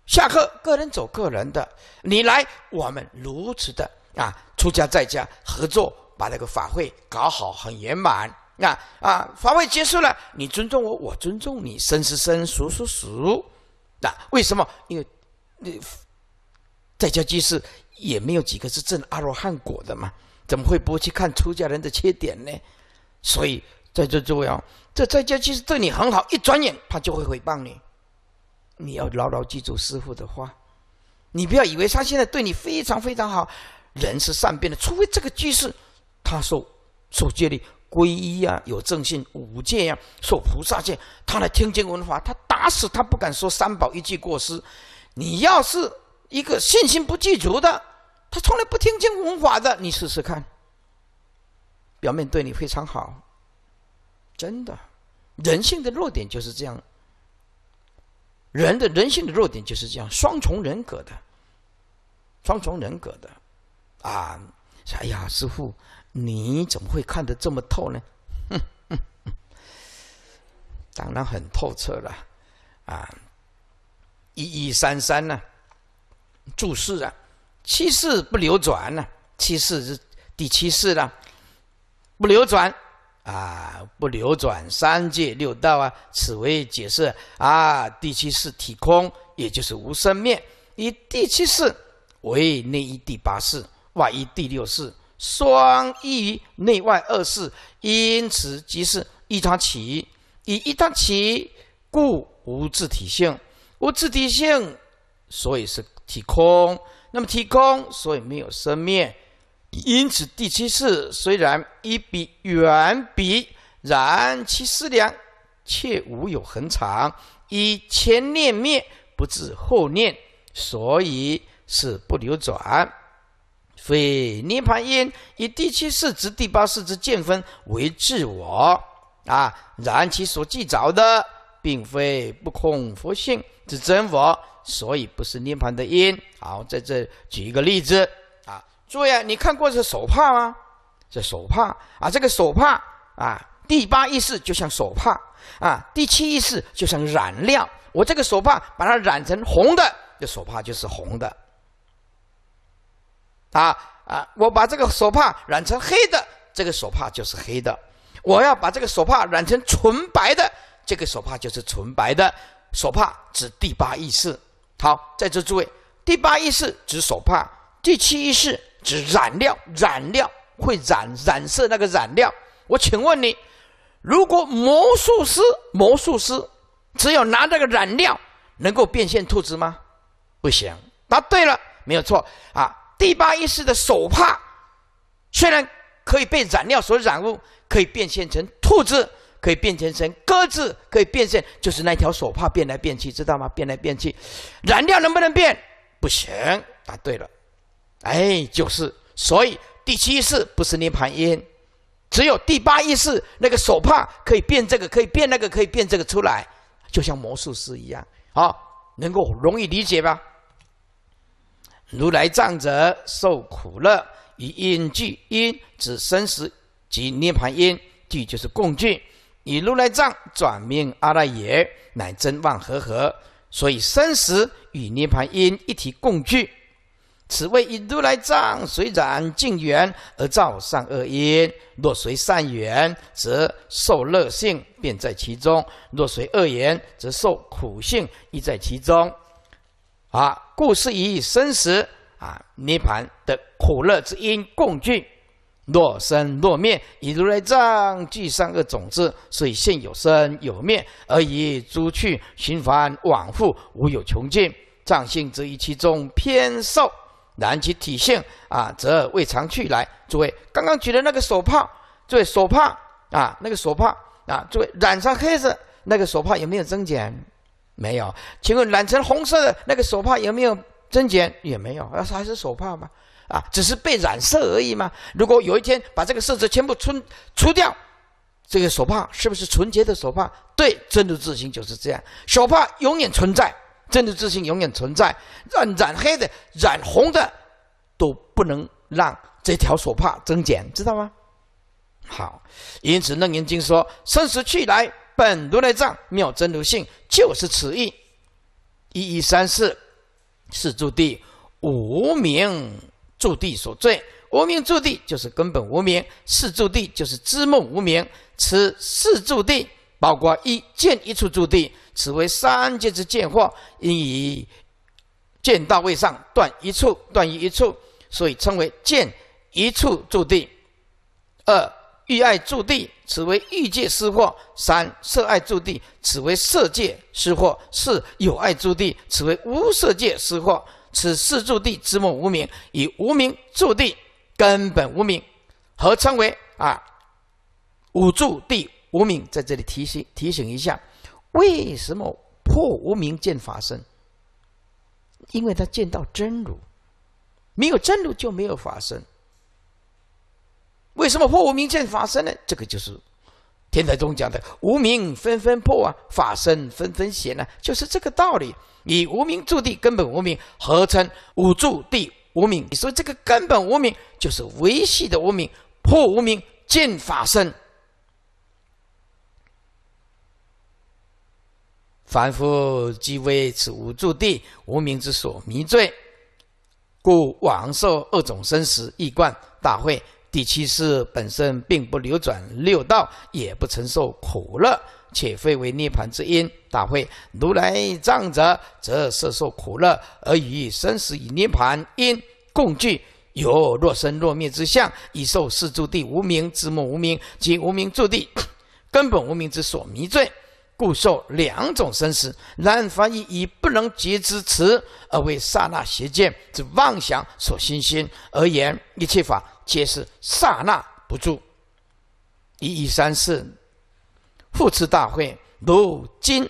下课，个人走个人的。你来，我们如此的啊，出家在家合作。把那个法会搞好很圆满，那啊，法会结束了，你尊重我，我尊重你，生是生，熟是熟，那为什么？因为在家居士也没有几个是证阿罗汉果的嘛，怎么会不去看出家人的缺点呢？所以在这座要这在家居士对你很好，一转眼他就会诽谤你，你要牢牢记住师傅的话，你不要以为他现在对你非常非常好，人是善变的，除非这个居士。他受受戒的皈依啊，有正信五戒呀，受菩萨戒。他来听经闻法，他打死他不敢说三宝一句过失。你要是一个信心不具足的，他从来不听经闻法的，你试试看。表面对你非常好，真的，人性的弱点就是这样。人的人性的弱点就是这样，双重人格的，双重人格的，啊，哎呀，师傅，你怎么会看得这么透呢？哼哼，当然很透彻了，啊，一一三三呢？注释啊，七世不流转呢？七世是第七世啦，不流转啊，不流转三界六道啊，此为解释啊，第七世体空，也就是无生灭，以第七世为内一第八世外一第六世。双于内外二事，因此即是一他起。以一他起，故无自体性。无自体性，所以是体空。那么体空，所以没有生灭。因此第七世虽然一笔远笔，然其思量，却无有恒常。以前念灭不至后念，所以是不流转。非涅槃因以第七世执第八世之见分为自我啊，然其所记着的并非不空佛性之真我，所以不是涅槃的因。好，在这举一个例子啊，诸位啊，你看过这手帕吗？这手帕啊，这个手帕啊，第八意识就像手帕啊，第七意识就像染料。我这个手帕把它染成红的，这手帕就是红的。啊啊！我把这个手帕染成黑的，这个手帕就是黑的；我要把这个手帕染成纯白的，这个手帕就是纯白的。手帕指第八意识。好，在这诸位，第八意识指手帕，第七意识指染料，染料会染染色那个染料。我请问你，如果魔术师魔术师只有拿那个染料能够变现兔子吗？不行，答对了，没有错啊。第八一识的手帕，虽然可以被染料所染污，可以变现成兔子，可以变现成鸽子，可以变现，就是那条手帕变来变去，知道吗？变来变去，染料能不能变？不行。答对了，哎，就是，所以第七意识不是涅盘音，只有第八一识那个手帕可以变这个，可以变那个，可以变这个出来，就像魔术师一样，好，能够容易理解吧？如来藏者受苦乐以因聚因指生死及涅盘因具就是共聚以如来藏转命阿赖耶乃真万和合所以生死与涅盘因一体共聚此谓以如来藏随染净缘而造善恶因若随善缘则受乐性便在其中若随恶缘则受苦性亦在其中。啊，故是以生死、啊涅盘的苦乐之因共聚，若生若灭，以如来藏具三恶种子，所以现有生有灭，而以诸趣循环往复，无有穷尽。藏性之以其中偏瘦，然其体性啊，则未尝去来。诸位，刚刚举的那个手帕，诸位手帕啊，那个手帕啊，诸位染上黑色那个手帕有没有增减？没有，请问染成红色的那个手帕有没有增减？也没有，那是还是手帕吗？啊，只是被染色而已嘛。如果有一天把这个色泽全部除除掉，这个手帕是不是纯洁的手帕？对，真如自信就是这样，手帕永远存在，真如自信永远存在，让染黑的、染红的都不能让这条手帕增减，知道吗？好，因此楞严经说：生死去来。本如来藏妙真如性就是此意。一一三四是住地无名住地所罪。无名住地就是根本无名，是住地就是知梦无名。此是住地包括一见一处住地，此为三界之见惑，应以见道位上断一处，断于一处，所以称为见一处住地。二欲爱住地，此为欲界失惑；三色爱住地，此为色界失惑；四有爱住地，此为无色界失惑。此四住地之母无名，以无名住地，根本无名，合称为啊五住地无名。在这里提醒提醒一下，为什么破无名见法身？因为他见到真如，没有真如就没有法身。为什么破无名见法身呢？这个就是天台宗讲的“无名纷纷破啊，法身纷纷显啊”，就是这个道理。以无名住地，根本无名合称五住地无名。你说这个根本无名，就是维系的无名，破无名见法身。凡夫即为此五住地无名之所迷醉，故往受二种生死异观大会。第七世本身并不流转六道，也不承受苦乐，且非为涅盘之因。大会如来藏者，则是受苦乐，而与生死与涅盘因共聚，有若生若灭之相，以受四住地无名之末无名及无名住地根本无名之所迷醉，故受两种生死。然凡以以不能及之词，而为刹那邪见之妄想所熏心而言一切法。皆是刹那不住。一一三四，复次大会，如今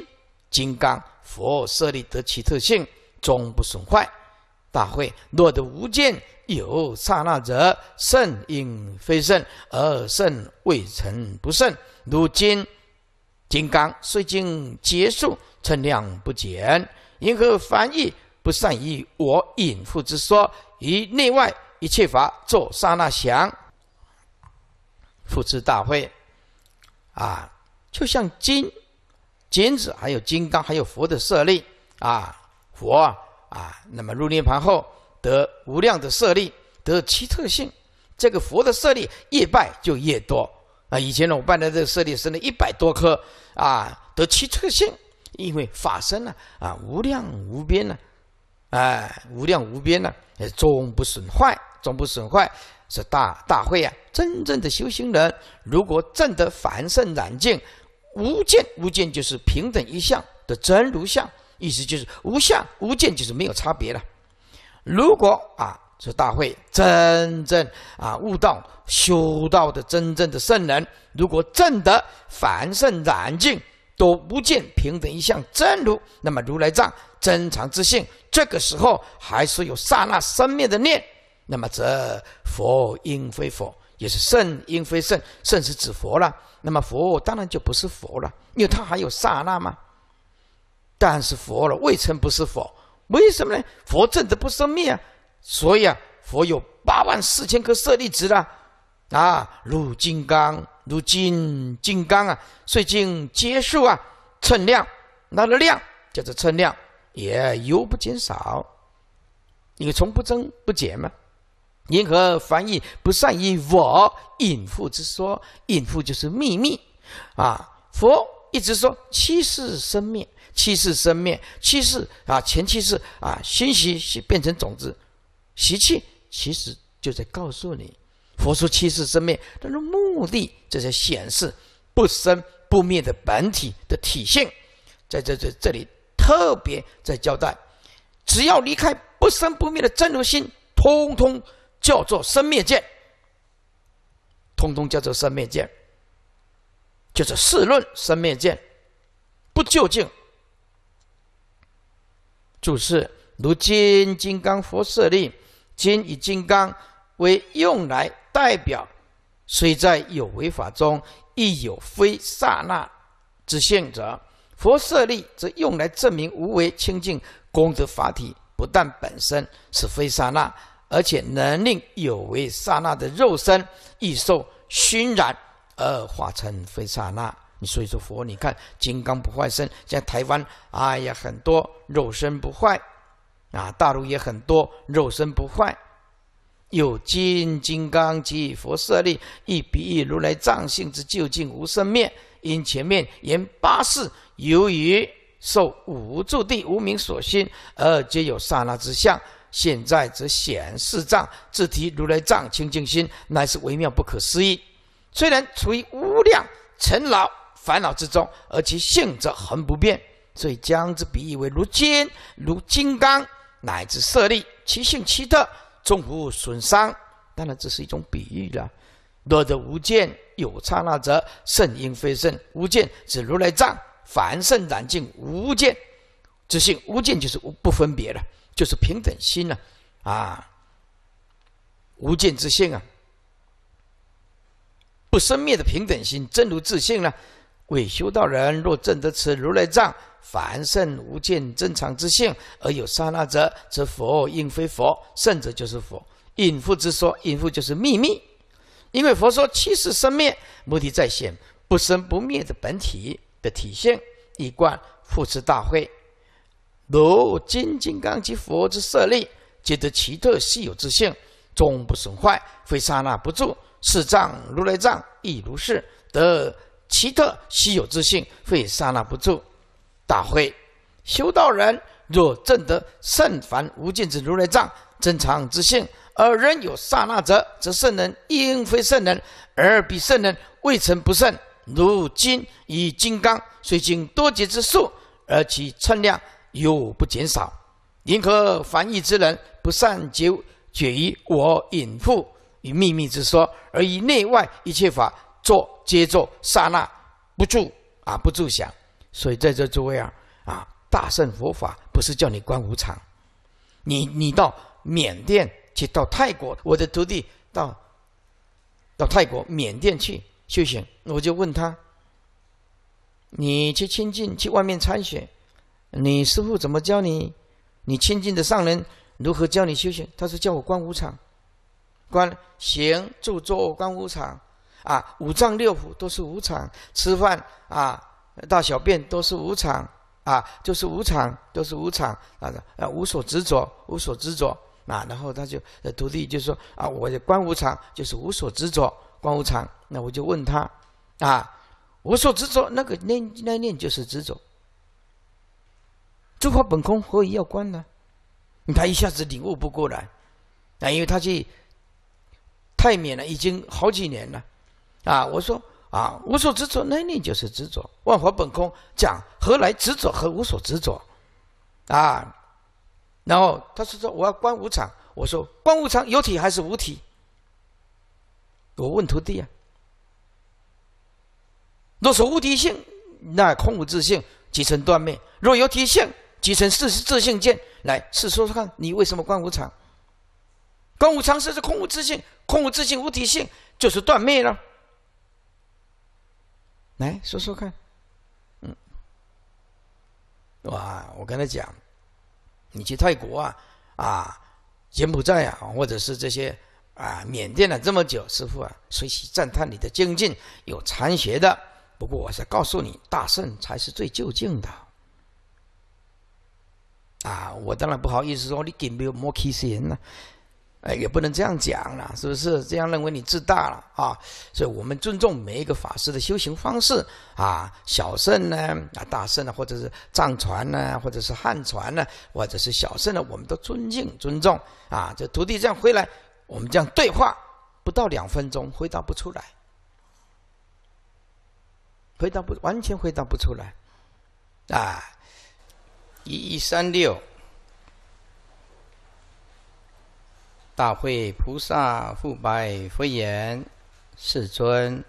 金刚佛设立得其特性，终不损坏。大会若得无见有刹那者，甚应非甚，而甚未曾不胜，如今金刚虽经结束，称量不减。因何翻译不善于我隐复之说于内外？一切法作刹那想，复持大会，啊，就像金、金子，还有金刚，还有佛的舍利啊，佛啊，那么入涅盘后得无量的舍利，得七特性。这个佛的舍利越拜就越多。啊，以前呢，我办的这个舍利是呢一百多颗，啊，得七特性，因为法身呢，啊，无量无边呢，哎，无量无边呢，也终不损坏。总不损坏，是大大会啊！真正的修行人，如果证得凡圣染净无见无见，就是平等一向的真如相，意思就是无相无见，就是没有差别了。如果啊，这大会真正啊悟道修道的真正的圣人，如果证得凡圣染净都无见平等一向真如，那么如来藏真常之性，这个时候还是有刹那生命的念。那么则佛应非佛，也是圣应非圣，圣是指佛了。那么佛当然就不是佛了，因为他还有刹那嘛。但是佛了未曾不是佛，为什么呢？佛证的不生灭啊，所以啊，佛有八万四千颗舍利子啦，啊，如金刚，如金金刚啊，虽经劫数啊，称量，那个量叫做称量，也犹不减少，因为从不增不减嘛。银河翻译不善于“我隐父”之说，“隐父”就是秘密啊。佛一直说“七世生灭”，七世生灭，七世啊，前七世啊，心息变成种子，习气其实就在告诉你，佛说“七世生灭”，但是目的就在显示不生不灭的本体的体现，在这这这里特别在交代，只要离开不生不灭的真如心，通通。叫做生灭见，通通叫做生灭见，就是世论生灭见，不究竟。注释：如今金刚佛设立，今以金刚为用来代表，虽在有为法中，亦有非刹那之性者；佛设立则用来证明无为清净功德法体，不但本身是非刹那。而且能令有为刹那的肉身亦受熏染而化成非刹那。你所以说佛，你看金刚不坏身，在台湾，哎呀，很多肉身不坏啊，大陆也很多肉身不坏。有金金刚及佛舍利，一比一如来藏性之究竟无生灭。因前面言八事，由于受五住地无名所心，而皆有刹那之相。现在则显示障，自提如来藏清净心，乃是微妙不可思议。虽然处于无量尘劳烦恼之中，而其性则恒不变，所以将之比喻为如金、如金刚，乃至舍利，其性奇特，终无损伤。当然，这是一种比喻了。若得无见有刹那者，甚应非甚。无见指如来藏，凡圣染净无见之性，无见就是不分别了。就是平等心呢，啊，无尽之性啊，不生灭的平等心，真如自性呢。为修道人若证得此如来藏，凡圣无尽正常之性，而有刹那者，则佛应非佛，圣者就是佛。隐复之说，隐复就是秘密，因为佛说七世生灭，目的在显不生不灭的本体的体现，一贯护持大会。如金金刚及佛之舍利，皆得奇特稀有之性，终不损坏，非刹那不住。四藏如来藏亦如是，得奇特稀有之性，非刹那不住。大会修道人若证得圣凡无尽之如来藏正常之性，而仍有刹那者，则圣人应非圣人，而彼圣人未曾不圣。如金与金刚虽经多劫之数，而其称量。又不减少，宁可凡欲之人不善解解于我隐覆与秘密之说，而以内外一切法作皆作刹那不住啊不住想？所以在这诸位啊啊，大圣佛法不是叫你观无常，你你到缅甸去，到泰国，我的徒弟到到泰国、缅甸去修行，我就问他：你去亲近去外面参选？你师父怎么教你？你亲近的上人如何教你修行？他说叫我观无常，观行住坐观无常，啊，五脏六腑都是无常，吃饭啊，大小便都是无常，啊，就是无常，都是无常，啊，啊，无所执着，无所执着，啊，然后他就徒弟就说啊，我观无常就是无所执着，观无常，那我就问他，啊，无所执着，那个念那念就是执着。诸法本空，何以要观呢？他一下子领悟不过来，啊，因为他去太缅了，已经好几年了，啊，我说啊，无所执着，那念就是执着。万法本空，讲何来执着？和无所执着？啊，然后他说说我要观无常，我说观无常有体还是无体？我问徒弟啊，若是无体性，那空无自性即成断灭；若有体性。集成十自信见，来试说说看你为什么观无常？观无常是是空无自信，空无自信无体性，就是断灭了。来说说看，嗯，哇！我跟他讲，你去泰国啊，啊，柬埔寨啊，或者是这些啊，缅甸了这么久，师傅啊，随喜赞叹你的精进，有禅学的。不过我是告诉你，大圣才是最究竟的。啊，我当然不好意思说你给没有摸起心了，哎，也不能这样讲了，是不是？这样认为你自大了啊？所以我们尊重每一个法师的修行方式啊，小圣呢啊，大圣呢，或者是藏传呢，或者是汉传呢，或者是小圣呢，我们都尊敬尊重啊。这徒弟这样回来，我们这样对话，不到两分钟回答不出来，回答不完全，回答不出来，啊。一一三六，大会菩萨复白佛言：“世尊，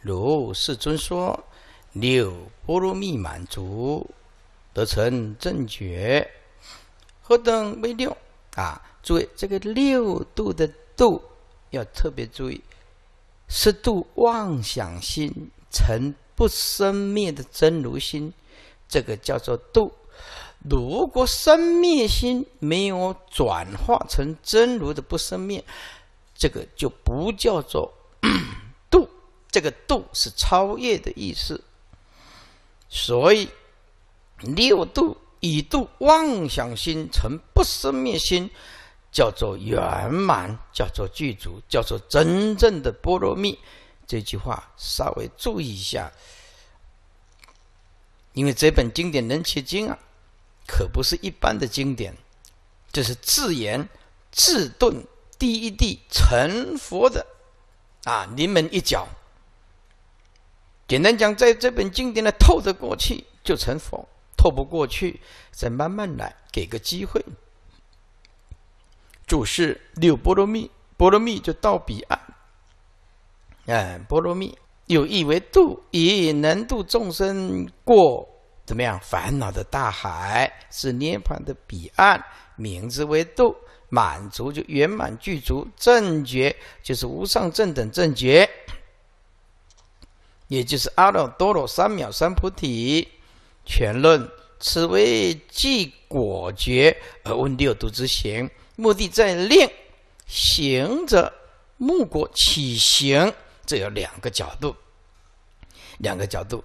如世尊说，六波罗蜜满足，得成正觉，何等为六？”啊，注意这个“六度”的“度”，要特别注意，是度妄想心成不生灭的真如心，这个叫做“度”。如果生灭心没有转化成真如的不生灭，这个就不叫做 度。这个度是超越的意思。所以六度以度妄想心成不生灭心，叫做圆满，叫做具足，叫做真正的波罗蜜。这句话稍微注意一下，因为这本经典能切经》啊。可不是一般的经典，这是自言自顿第一地成佛的啊临门一脚。简单讲，在这本经典的透得过去就成佛，透不过去再慢慢来，给个机会。主是六波罗蜜，波罗蜜就到彼岸。哎，波罗蜜有意为度，以能度众生过。怎么样？烦恼的大海是涅槃的彼岸，名字为度，满足就圆满具足，正觉就是无上正等正觉，也就是阿耨多罗三藐三菩提。全论此为既果觉而问六度之行，目的在令行者目果起行，这有两个角度，两个角度，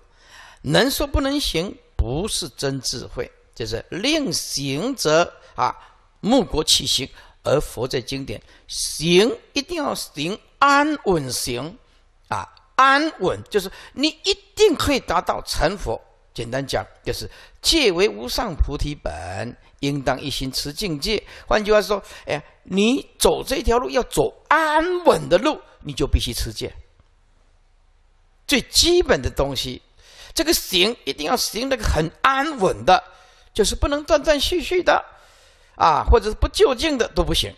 能说不能行。不是真智慧，就是令行者啊，目国起行而佛在经典行一定要行安稳行，啊，安稳就是你一定可以达到成佛。简单讲就是戒为无上菩提本，应当一心持戒。换句话说，哎呀，你走这条路要走安稳的路，你就必须持戒，最基本的东西。这个行一定要行那个很安稳的，就是不能断断续续的，啊，或者是不就近的都不行。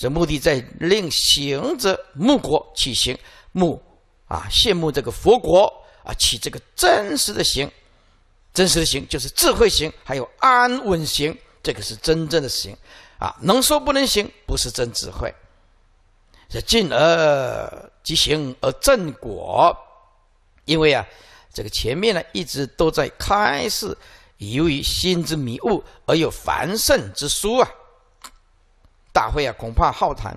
以目的在令行者目果起行目啊，羡慕这个佛果啊，起这个真实的行，真实的行就是智慧行，还有安稳行，这个是真正的行啊。能说不能行，不是真智慧。是进而即行而正果，因为啊。这个前面呢，一直都在开示，由于心之迷雾而有繁盛之书啊。大会啊，恐怕浩谈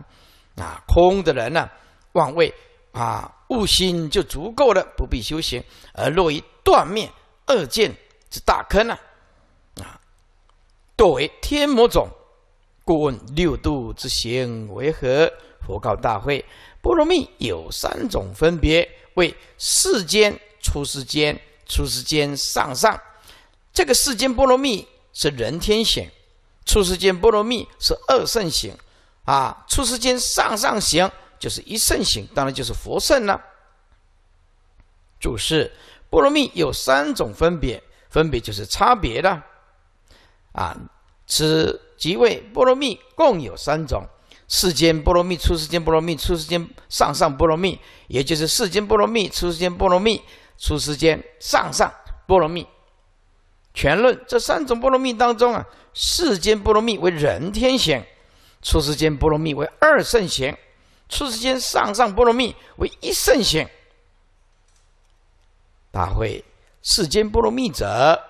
啊，空的人呢，妄为啊，悟心就足够了，不必修行，而落于断灭二见之大坑啊啊，多为天魔种。故问六度之行为何？佛告大会：波罗蜜有三种，分别为世间。初世间，初世间上上，这个世间波罗蜜是人天行；初世间波罗蜜是二圣行，啊，初世间上上行就是一圣行，当然就是佛圣了。注释：波罗蜜有三种分别，分别就是差别的。啊，此即为波罗蜜共有三种：世间波罗蜜、初世间波罗蜜、初世间上上波罗蜜，也就是世间波罗蜜、初世间波罗蜜。初世间上上菠罗蜜，全论这三种菠罗蜜当中啊，世间菠罗蜜为人天贤，初世间菠罗蜜为二圣贤，初世间上上菠罗蜜为一圣贤。大会世间菠罗蜜者，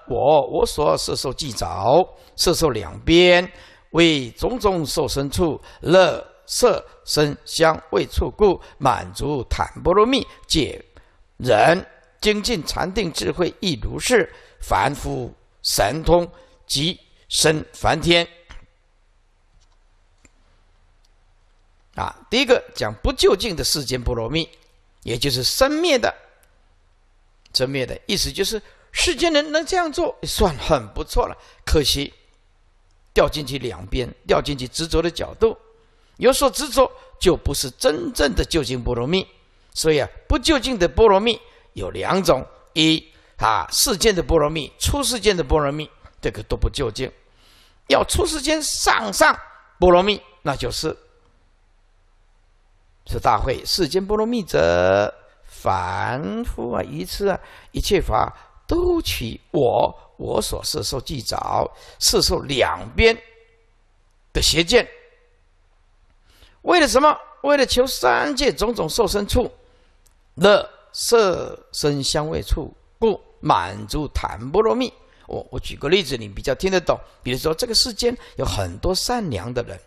我我所色受即早，色受两边为种种受生处，乐色生香味触故，满足坦菠罗蜜解人。精进禅定智慧亦如是，凡夫神通即生梵天。啊，第一个讲不究竟的世间波罗蜜，也就是生灭的、真灭的意思，就是世间人能这样做，算很不错了。可惜掉进去两边，掉进去执着的角度，有所执着就不是真正的究竟波罗蜜。所以啊，不究竟的波罗蜜。有两种，一啊，世间的波罗蜜，出世间的波罗蜜，这个都不究竟；要出世间上上波罗蜜，那就是，是大会世间波罗蜜者，凡夫啊，一次啊，一切法都取我，我所是受记早，是受两边的邪见，为了什么？为了求三界种种受生处，乐。色身香味触，故满足檀波罗蜜。我我举个例子，你比较听得懂。比如说，这个世间有很多善良的人，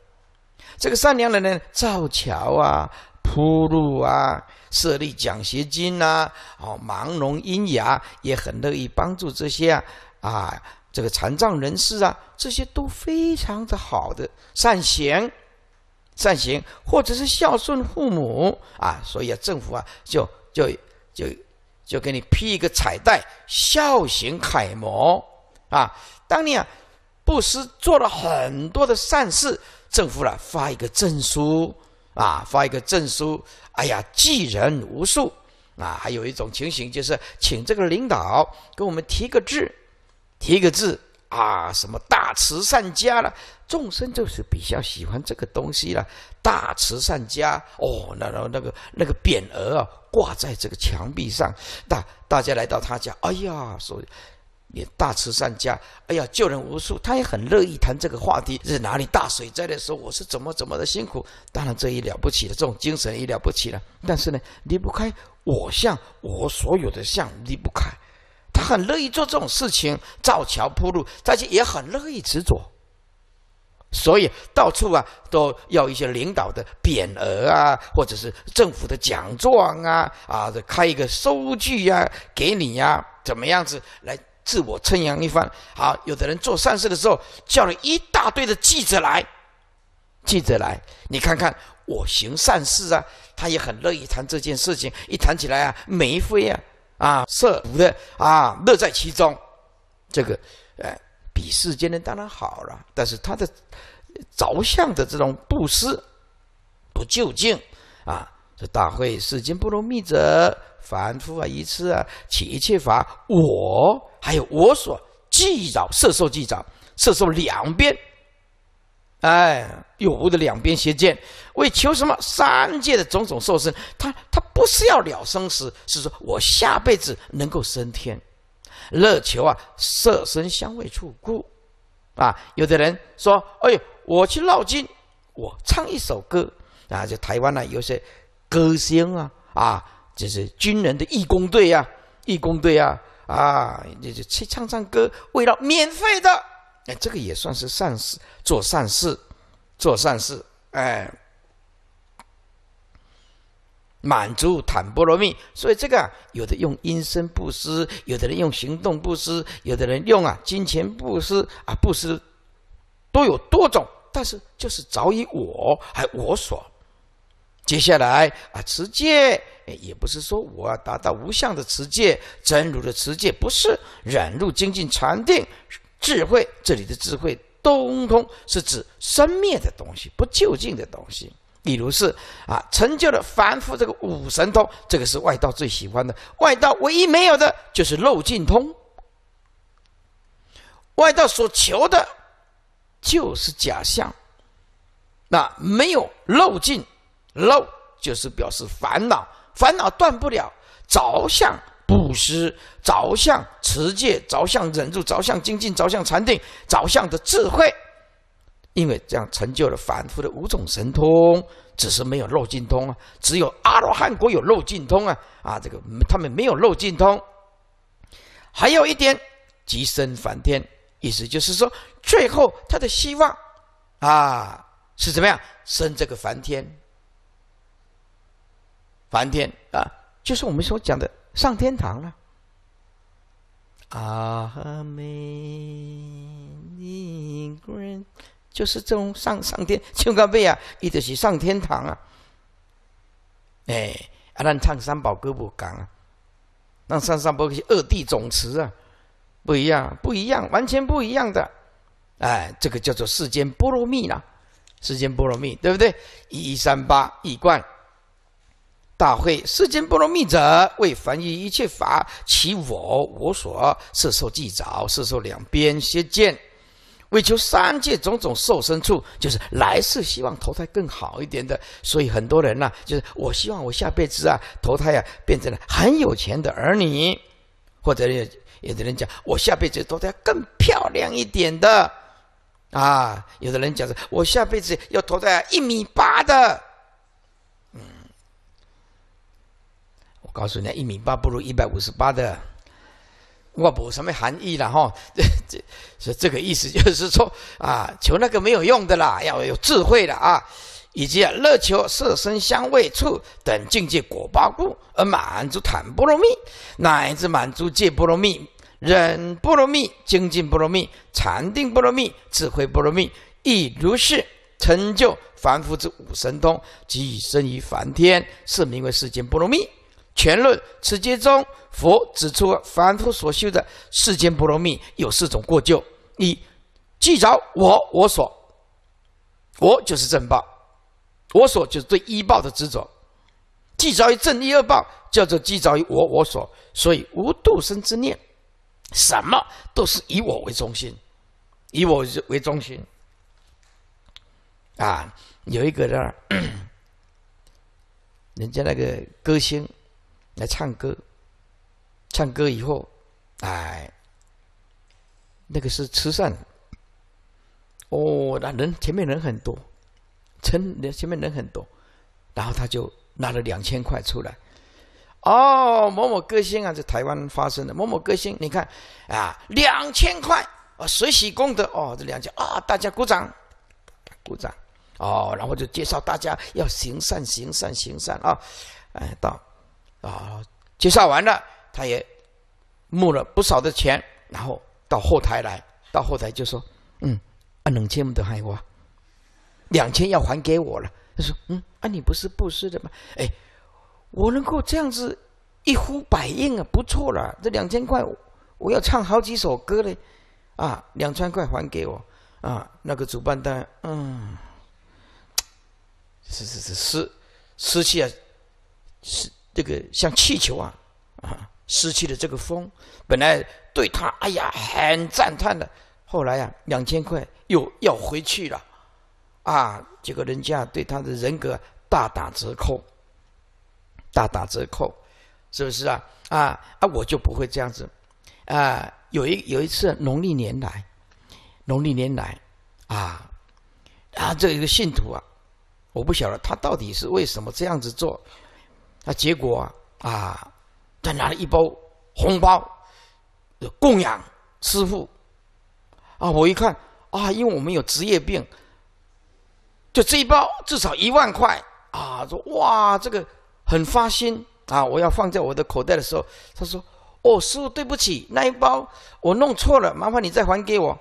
这个善良的人造桥啊，铺路啊，设立奖学金啊，哦，盲聋音哑也很乐意帮助这些啊啊，这个残障人士啊，这些都非常的好的善行善行，或者是孝顺父母啊，所以啊，政府啊，就就。就就给你披一个彩带，孝行楷模啊！当你啊，布施做了很多的善事，政府呢，发一个证书啊，发一个证书。哎呀，寄人无数啊！还有一种情形就是，请这个领导给我们提个字，提个字。啊，什么大慈善家了？众生就是比较喜欢这个东西了。大慈善家哦，然后那个那个匾额啊，挂在这个墙壁上。大大家来到他家，哎呀，说你大慈善家，哎呀，救人无数，他也很乐意谈这个话题。是哪里大水灾的时候，我是怎么怎么的辛苦。当然，这也了不起的，这种精神也了不起了。但是呢，离不开我相，我所有的相离不开。他很乐意做这种事情，造桥铺路，但是也很乐意执着，所以到处啊都要一些领导的匾额啊，或者是政府的奖状啊，啊，开一个收据呀，给你呀，怎么样子来自我称扬一番？好，有的人做善事的时候，叫了一大堆的记者来，记者来，你看看我行善事啊，他也很乐意谈这件事情，一谈起来啊，眉飞啊。啊，色不的啊，乐在其中，这个呃，比世间的当然好了，但是他的着相的这种布施不究竟啊，这大会世间不如密者，凡夫啊，一次啊，起一切法我，还有我所，计着色受计着色受两边。哎，有无的两边邪见，为求什么三界的种种受生，他他不是要了生死，是说我下辈子能够升天，乐求啊色身香味触故，啊，有的人说，哎，我去绕经，我唱一首歌，啊，就台湾呢有些歌星啊，啊，就是军人的义工队呀，义工队啊，啊，就就去唱唱歌，为了免费的。哎，这个也算是善事，做善事，做善事，哎，满足坦波罗蜜。所以这个有的用音声布施，有的人用行动布施，有的人用啊金钱布施啊布施，都有多种。但是就是早已我，还我所。接下来啊，持戒，也不是说我达到无相的持戒、真如的持戒，不是忍辱精进禅定。智慧，这里的智慧，通通是指生灭的东西，不究竟的东西。比如是啊，成就了凡夫这个五神通，这个是外道最喜欢的。外道唯一没有的就是漏尽通。外道所求的就是假象，那没有漏尽，漏就是表示烦恼，烦恼断不了着相。布施、着相持戒、着相忍住、着相精进、着相禅定、着相的智慧，因为这样成就了凡夫的五种神通，只是没有漏尽通啊。只有阿罗汉国有漏尽通啊。啊，这个他们没有漏尽通。还有一点，即生梵天，意思就是说，最后他的希望啊，是怎么样生这个梵天？梵天啊，就是我们所讲的。上天堂了，阿弥，你就是这种上上天，就个贝啊，一直是上天堂啊，哎，阿难唱三宝歌不讲啊，那三三宝是二地总持啊，不一样，不一样，完全不一样的，哎，这个叫做世间波罗蜜了，世间波罗蜜，对不对？一三八一观。大会世间波罗蜜者，为凡于一切法，其我我所，是受祭着，是受两边邪见，为求三界种种受身处，就是来世希望投胎更好一点的。所以很多人呐，就是我希望我下辈子啊，投胎啊，变成了很有钱的儿女，或者有有的人讲，我下辈子投胎更漂亮一点的，啊，有的人讲是，我下辈子要投胎一米八的。告诉你，一米八不如一百五十八的，我不什么含义了哈，这这是这个意思，就是说啊，求那个没有用的啦，要有智慧的啊，以及啊，乐求色身香味触等境界果报故而满足坦波罗蜜，乃至满足戒波罗蜜、忍波罗蜜、精进波罗蜜、禅定波罗蜜、智慧波罗蜜，亦如是成就凡夫之五神通，即生于梵天，是名为世间波罗蜜。全论此经中，佛指出凡夫所修的世间不罗蜜有四种过咎：一、既着我我所；我就是正报，我所就是对一报的执着。既着于正一二报叫做既着于我我所，所以无度生之念，什么都是以我为中心，以我为中心。啊，有一个人，人家那个歌星。来唱歌，唱歌以后，哎，那个是慈善，哦，那人前面人很多，前前面人很多，然后他就拿了两千块出来，哦，某某歌星啊，在台湾发生的某某歌星，你看啊，两千块啊，水喜功德哦，这两千啊，大家鼓掌，鼓掌，哦，然后就介绍大家要行善，行善，行善啊，哎到。啊，介绍完了，他也募了不少的钱，然后到后台来，到后台就说：“嗯，啊，两千多还我，两千要还给我了。”他说：“嗯，啊，你不是布施的吗？哎，我能够这样子一呼百应啊，不错了。这两千块，我要唱好几首歌嘞，啊，两千块还给我，啊，那个主办单，嗯，是是是，失失去啊，失。”这个像气球啊，啊，失去了这个风，本来对他，哎呀，很赞叹的，后来呀，两千块又要回去了，啊，结果人家对他的人格大打折扣，大打折扣，是不是啊？啊啊，我就不会这样子，啊，有一有一次农历年来，农历年来，啊，啊，这一个信徒啊，我不晓得他到底是为什么这样子做。那结果啊，啊，他拿了一包红包，供养师傅。啊。我一看啊，因为我们有职业病，就这一包至少一万块啊。说哇，这个很发心啊，我要放在我的口袋的时候，他说哦，师傅，对不起，那一包我弄错了，麻烦你再还给我。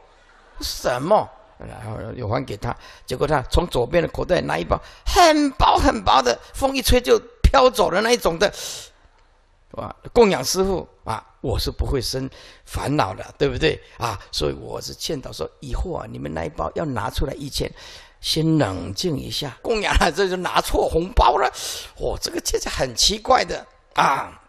什么？然后又还给他，结果他从左边的口袋拿一包很薄很薄的，风一吹就。要走的那一种的，哇！供养师傅啊，我是不会生烦恼的，对不对？啊，所以我是劝导说，以后啊，你们那一包要拿出来一千，先冷静一下，供养了这就拿错红包了。我这个真实很奇怪的啊。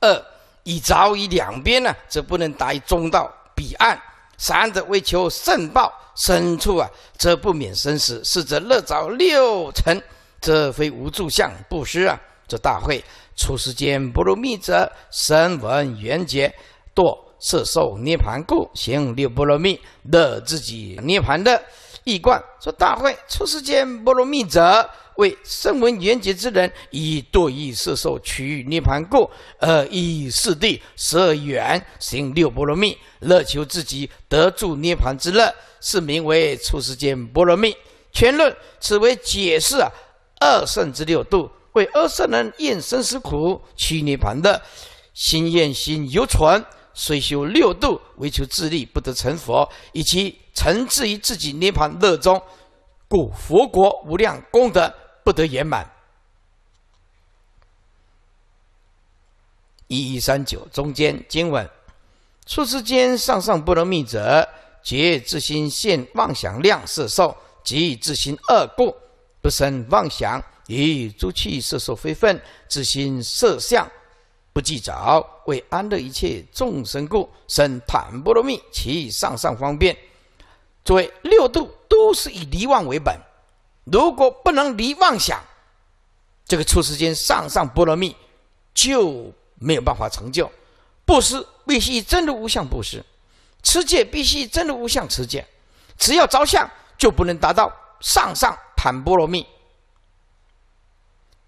二以凿以两边呢，则不能达于中道彼岸；三者为求胜报，深处啊，则不免生死；四者乐凿六成。这非无住相布施啊！这大会出世间波罗蜜者，声闻缘觉堕色受涅盘故，行六波罗蜜，乐自己涅盘的一观。说大会出世间波罗蜜者，为声闻缘觉之人，以堕意色受取涅盘故，而以四谛十二缘行六波罗蜜，乐求自己得住涅盘之乐，是名为出世间波罗蜜。全论此为解释啊！二圣之六度，为二圣人厌生死苦，取涅盘的心愿心犹存；虽修六度，为求自利，不得成佛，以其诚挚于自己涅盘乐中，故佛国无量功德不得圆满。一一三九中间经文，出世间上上不能密者，结自之心现妄想，量色受结自之心恶故。不生妄想，以诸气色受非分自心色相，不计着，为安乐一切众生故，生坦波罗蜜，其上上方便。作为六度，都是以离妄为本。如果不能离妄想，这个初世间上上波罗蜜就没有办法成就。布施必须真的无相布施，持戒必须真的无相持戒。只要着相，就不能达到上上。坦波罗蜜，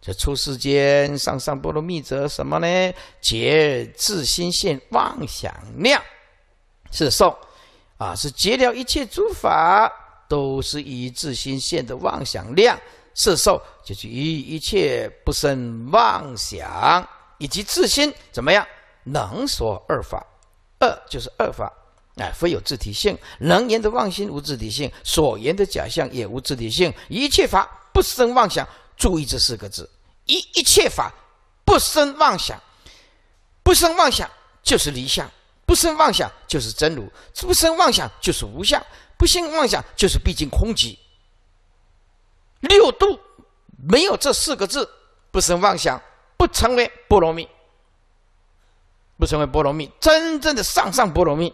这出世间上上波罗蜜者什么呢？劫自心现妄想量是受，啊，是结了一切诸法都是以自心现的妄想量是受，就是一一切不生妄想，以及自心怎么样能说二法？二就是二法。哎，非有自体性，能言的妄心无自体性，所言的假象也无自体性。一切法不生妄想，注意这四个字：一一切法不生妄想，不生妄想就是离相，不生妄想就是真如，不生妄想就是无相，不生妄想就是毕竟空寂。六度没有这四个字，不生妄想，不成为波罗蜜，不成为波罗蜜，真正的上上波罗蜜。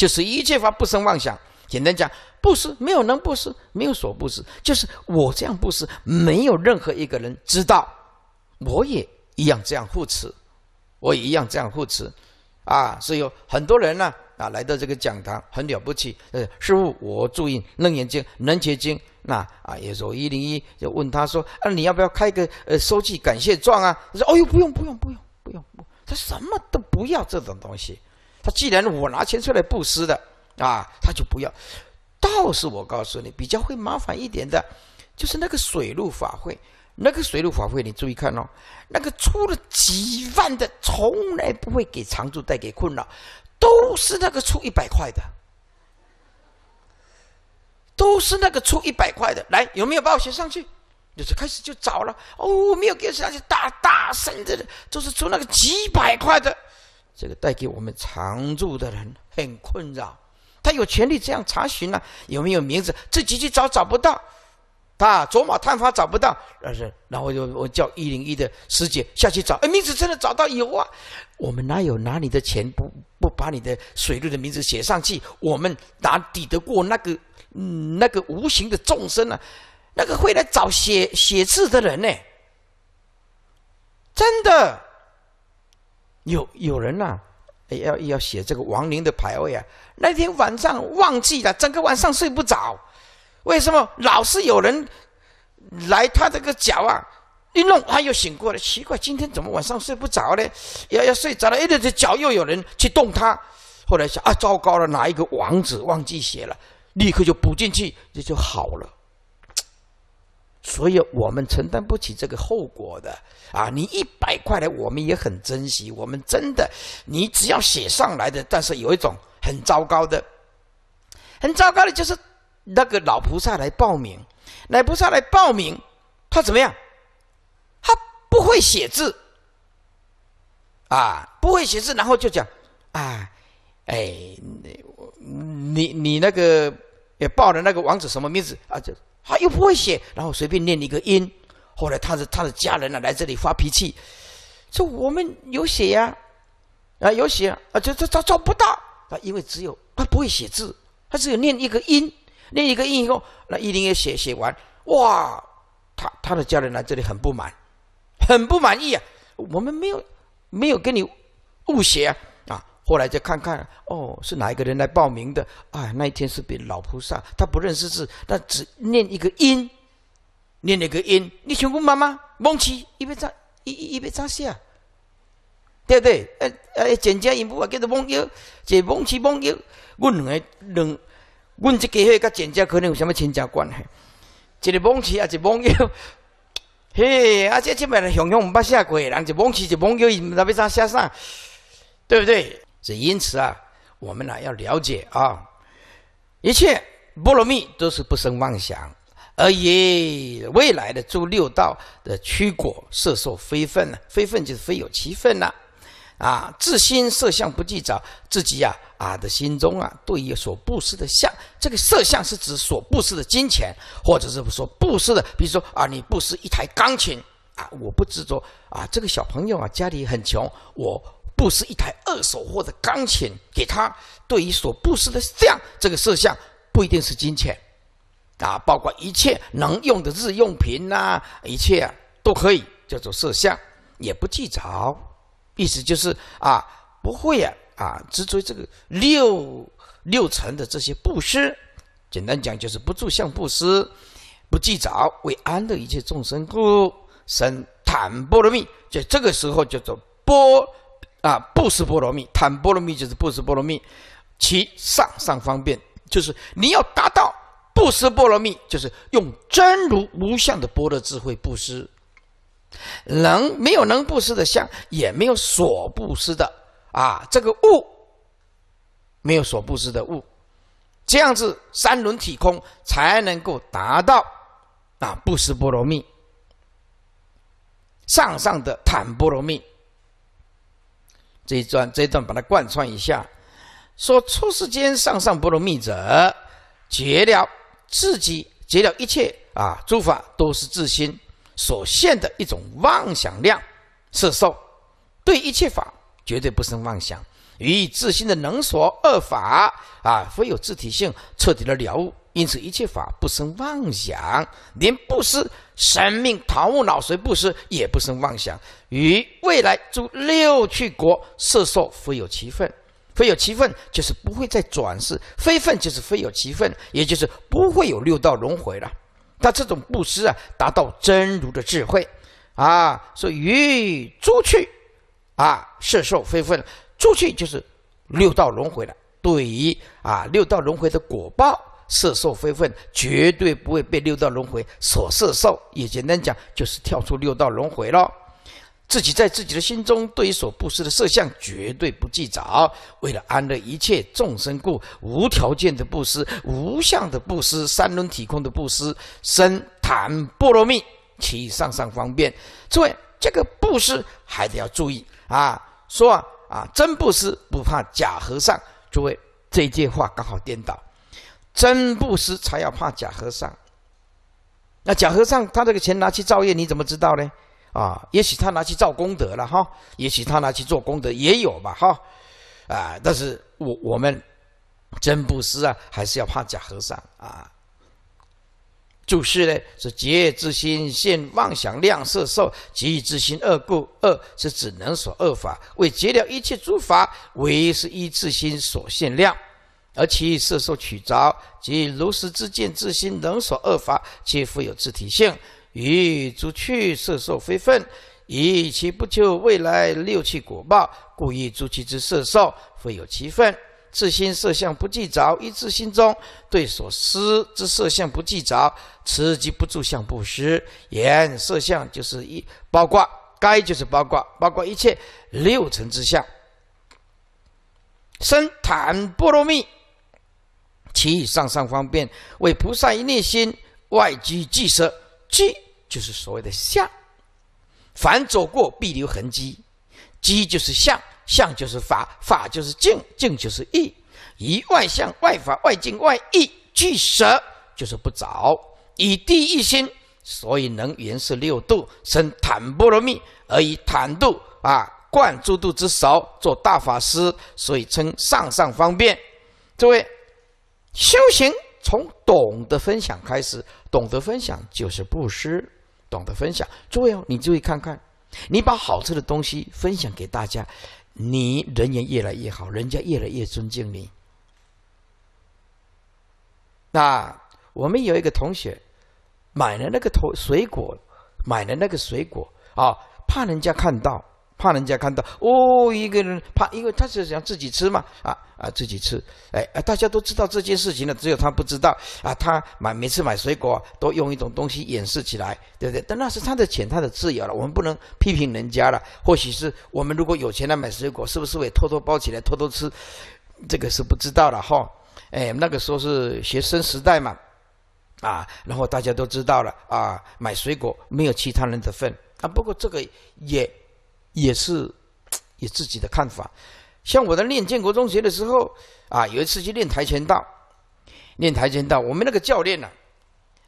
就是一切法不生妄想，简单讲，不施没有能不施，没有所不施，就是我这样不施，没有任何一个人知道，我也一样这样护持，我也一样这样护持，啊，所以有很多人呢，啊，来到这个讲堂很了不起，呃，师傅我注意楞严经、能结经，那啊，有时候一零一就问他说，那你要不要开个呃收据感谢状啊？他说，哦呦，不用不用不用不用，他什么都不要这种东西。既然我拿钱出来布施的啊，他就不要。倒是我告诉你，比较会麻烦一点的，就是那个水陆法会。那个水陆法会，你注意看哦，那个出了几万的，从来不会给常住带给困扰，都是那个出一百块的，都是那个出一百块的。来，有没有把我写上去？就是开始就找了，哦，没有给上去，大大声的，就是出那个几百块的。这个带给我们常住的人很困扰，他有权利这样查询呢？有没有名字？自己去找找不到，他走马探花找不到。呃，然后就我叫一零一的师姐下去找，哎，名字真的找到有啊。我们哪有拿你的钱不不把你的水路的名字写上去？我们哪抵得过那个嗯那个无形的众生啊？那个会来找写写字的人呢？真的。有有人呐，要要写这个亡灵的牌位啊。那天晚上忘记了，整个晚上睡不着。为什么老是有人来他这个脚啊？一弄他又醒过来，奇怪，今天怎么晚上睡不着呢？要要睡着了，哎，这脚又有人去动他。后来想啊，糟糕了，哪一个王子忘记写了？立刻就补进去，这就好了。所以我们承担不起这个后果的啊！你一百块的，我们也很珍惜。我们真的，你只要写上来的，但是有一种很糟糕的，很糟糕的就是那个老菩萨来报名，老菩萨来报名，他怎么样？他不会写字啊，不会写字，然后就讲啊，哎，你你你那个也报的那个网址什么名字啊？就。啊，又不会写，然后随便念一个音。后来他的他的家人呢，来这里发脾气，说我们有写呀，啊有写啊，这这他找不到啊，因为只有他不会写字，他只有念一个音，念一个音以后，那一定要写写完。哇，他他的家人来这里很不满，很不满意啊，我们没有没有跟你误写。啊，后来再看看，哦，是哪一个人来报名的？哎，那一天是比老菩萨，他不认识字，他只念一个音，念一个音。你想我妈妈，蒙起伊要怎，伊伊伊要怎写？对不对？哎哎，简家音部啊叫做蒙幺，一蒙起蒙幺，阮两个两，我这伙甲简家可能有什么亲家关系？一个蒙起还是蒙幺？嘿，啊这这边的熊熊毋捌写过，人就蒙起就蒙幺，伊毋要怎写啥？对不对？只因此啊，我们呢要了解啊，一切波罗蜜都是不生妄想，而以未来的诸六道的驱果色受非分啊，非分就是非有其分呐、啊，自心色相不记着，自己呀啊的心中啊，对于所布施的相，这个色相是指所布施的金钱，或者是说布施的，比如说啊，你布施一台钢琴啊，我不执着啊。这个小朋友啊，家里很穷，我。布施一台二手货的钢琴给他，对于所布施的相，这个色相，不一定是金钱啊，包括一切能用的日用品呐，一切都可以叫做色相，也不计着。意思就是啊，不会啊，啊，只追这个六六成的这些布施。简单讲就是不住相布施，不计着，为安乐一切众生故，生坦波罗蜜。就这个时候叫做波。啊！布施波罗蜜，坦波罗蜜就是布施波罗蜜，其上上方便就是你要达到布施波罗蜜，就是用真如无相的波罗智慧布施，能没有能布施的相，也没有所布施的啊，这个物没有所布施的物，这样子三轮体空才能够达到啊布施波罗蜜上上的坦波罗蜜。这一段这一段把它贯穿一下，说出世间上上不如密者，觉了自己觉了一切啊，诸法都是自心所现的一种妄想量，色受，对一切法绝对不生妄想，予以自心的能所二法啊，非有自体性，彻底的了悟。因此，一切法不生妄想，连布施、生命、脑物、脑髓布施也不生妄想。于未来诸六趣国，色受非有其分，非有其分就是不会再转世；非分就是非有其分，也就是不会有六道轮回了。他这种布施啊，达到真如的智慧，啊，说与诸趣，啊，色受非分，诸趣就是六道轮回了。对于啊，六道轮回的果报。色受非分绝对不会被六道轮回所色受，也简单讲就是跳出六道轮回了。自己在自己的心中对于所布施的色相绝对不计较，为了安乐一切众生故，无条件的布施、无相的布施、三轮体空的布施，身坦波罗蜜，其上上方便。诸位，这个布施还得要注意啊！说啊啊，真布施不怕假和尚。诸位，这句话刚好颠倒。真布施才要怕假和尚。那假和尚，他这个钱拿去造业，你怎么知道呢？啊，也许他拿去造功德了哈，也许他拿去做功德也有吧哈。啊，但是我我们真布施啊，还是要怕假和尚啊。注释呢，是结业之心现妄想，量色受结业之心恶故，恶是指能所恶法为结了一切诸法，唯是一自心所限量。而其色受取着，即如实自见自心能所恶法，皆复有自体性，以诸趣色受非分，以其不求未来六气果报，故以诸其之色受复有其分。自心色相不计着，一自心中对所思之色相不计着，此即不住相不失。言色相就是一包括，该就是包括，包括一切六尘之相。生坦波罗蜜。其以上上方便为菩萨一内心外居即舍，居就是所谓的相。凡走过必留痕迹，迹就是相，相就是法，法就是净，净就是意。以外相、外法、外境、外意俱舍，就是不着。以第一心，所以能圆是六度，生坦波罗蜜，而以坦度啊贯诸度之首，做大法师，所以称上上方便。诸位。修行从懂得分享开始，懂得分享就是布施，懂得分享。诸位哦，你注意看看，你把好吃的东西分享给大家，你人缘越来越好，人家越来越尊敬你。那我们有一个同学，买了那个头水果，买了那个水果啊，怕人家看到。怕人家看到哦，一个人怕，因为他是想自己吃嘛，啊啊，自己吃，哎大家都知道这件事情了，只有他不知道啊。他买每次买水果都用一种东西掩饰起来，对不对？但那是他的钱，他的自由了，我们不能批评人家了。或许是我们如果有钱来买水果，是不是也偷偷包起来偷偷吃？这个是不知道了哈。哎，那个时候是学生时代嘛，啊，然后大家都知道了啊，买水果没有其他人的份啊。不过这个也。也是有自己的看法，像我在练建国中学的时候啊，有一次去练跆拳道，练跆拳道，我们那个教练呢，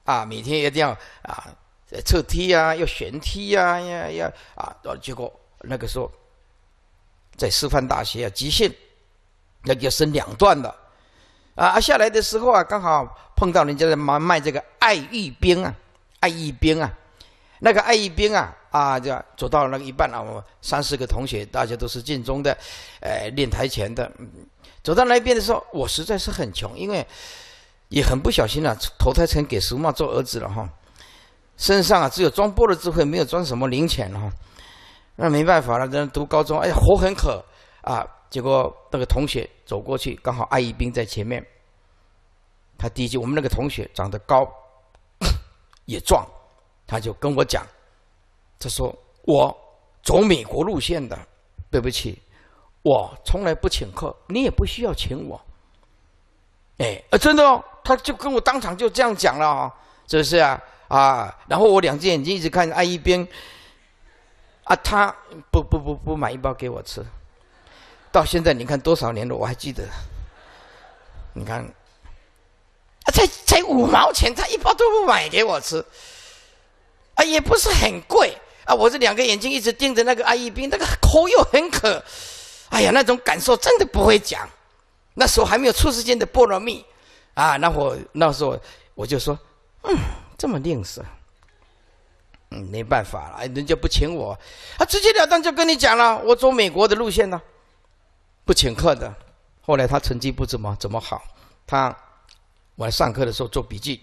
啊，每天一定要啊，侧踢啊，要旋踢啊，呀呀，啊，结果那个时候在师范大学啊，极限，个要升两段的，啊，下来的时候啊，刚好碰到人家在卖卖这个爱玉冰啊，爱玉冰啊，那个爱玉冰啊。啊，就走到那个一半了，三四个同学，大家都是晋中的，呃，练台前的。走到那边的时候，我实在是很穷，因为也很不小心啊，投胎成给苏茂做儿子了哈。身上啊，只有装波的智慧，没有装什么零钱了哈。那没办法了，那读高中，哎呀，活很渴啊。结果那个同学走过去，刚好艾一兵在前面。他第一句，我们那个同学长得高，也壮，他就跟我讲。他说：“我走美国路线的，对不起，我从来不请客，你也不需要请我。”哎，啊，真的哦，他就跟我当场就这样讲了，是不是啊？啊，然后我两只眼睛一直看爱一边，啊，他不不不不买一包给我吃，到现在你看多少年了，我还记得。你看，啊，才才五毛钱，他一包都不买给我吃，啊，也不是很贵。啊！我这两个眼睛一直盯着那个阿姨兵，那个口又很渴，哎呀，那种感受真的不会讲。那时候还没有初世间的菠萝蜜，啊，那会那时候我就说，嗯，这么吝啬，嗯，没办法了，人家不请我，他直截了当就跟你讲了，我走美国的路线呢，不请客的。后来他成绩不怎么怎么好，他我上课的时候做笔记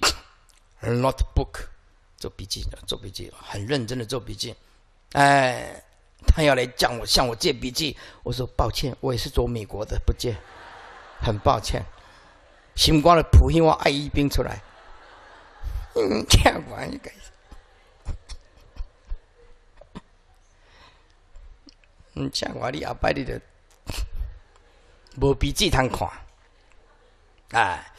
，notebook。做笔记，做笔记，很认真的做笔记。哎，他要来向我向我借笔记，我说抱歉，我也是做美国的，不借，很抱歉。新光的普信旺爱一兵出来，嗯，见完应该嗯，唔完你阿摆你就无笔记通看，哎。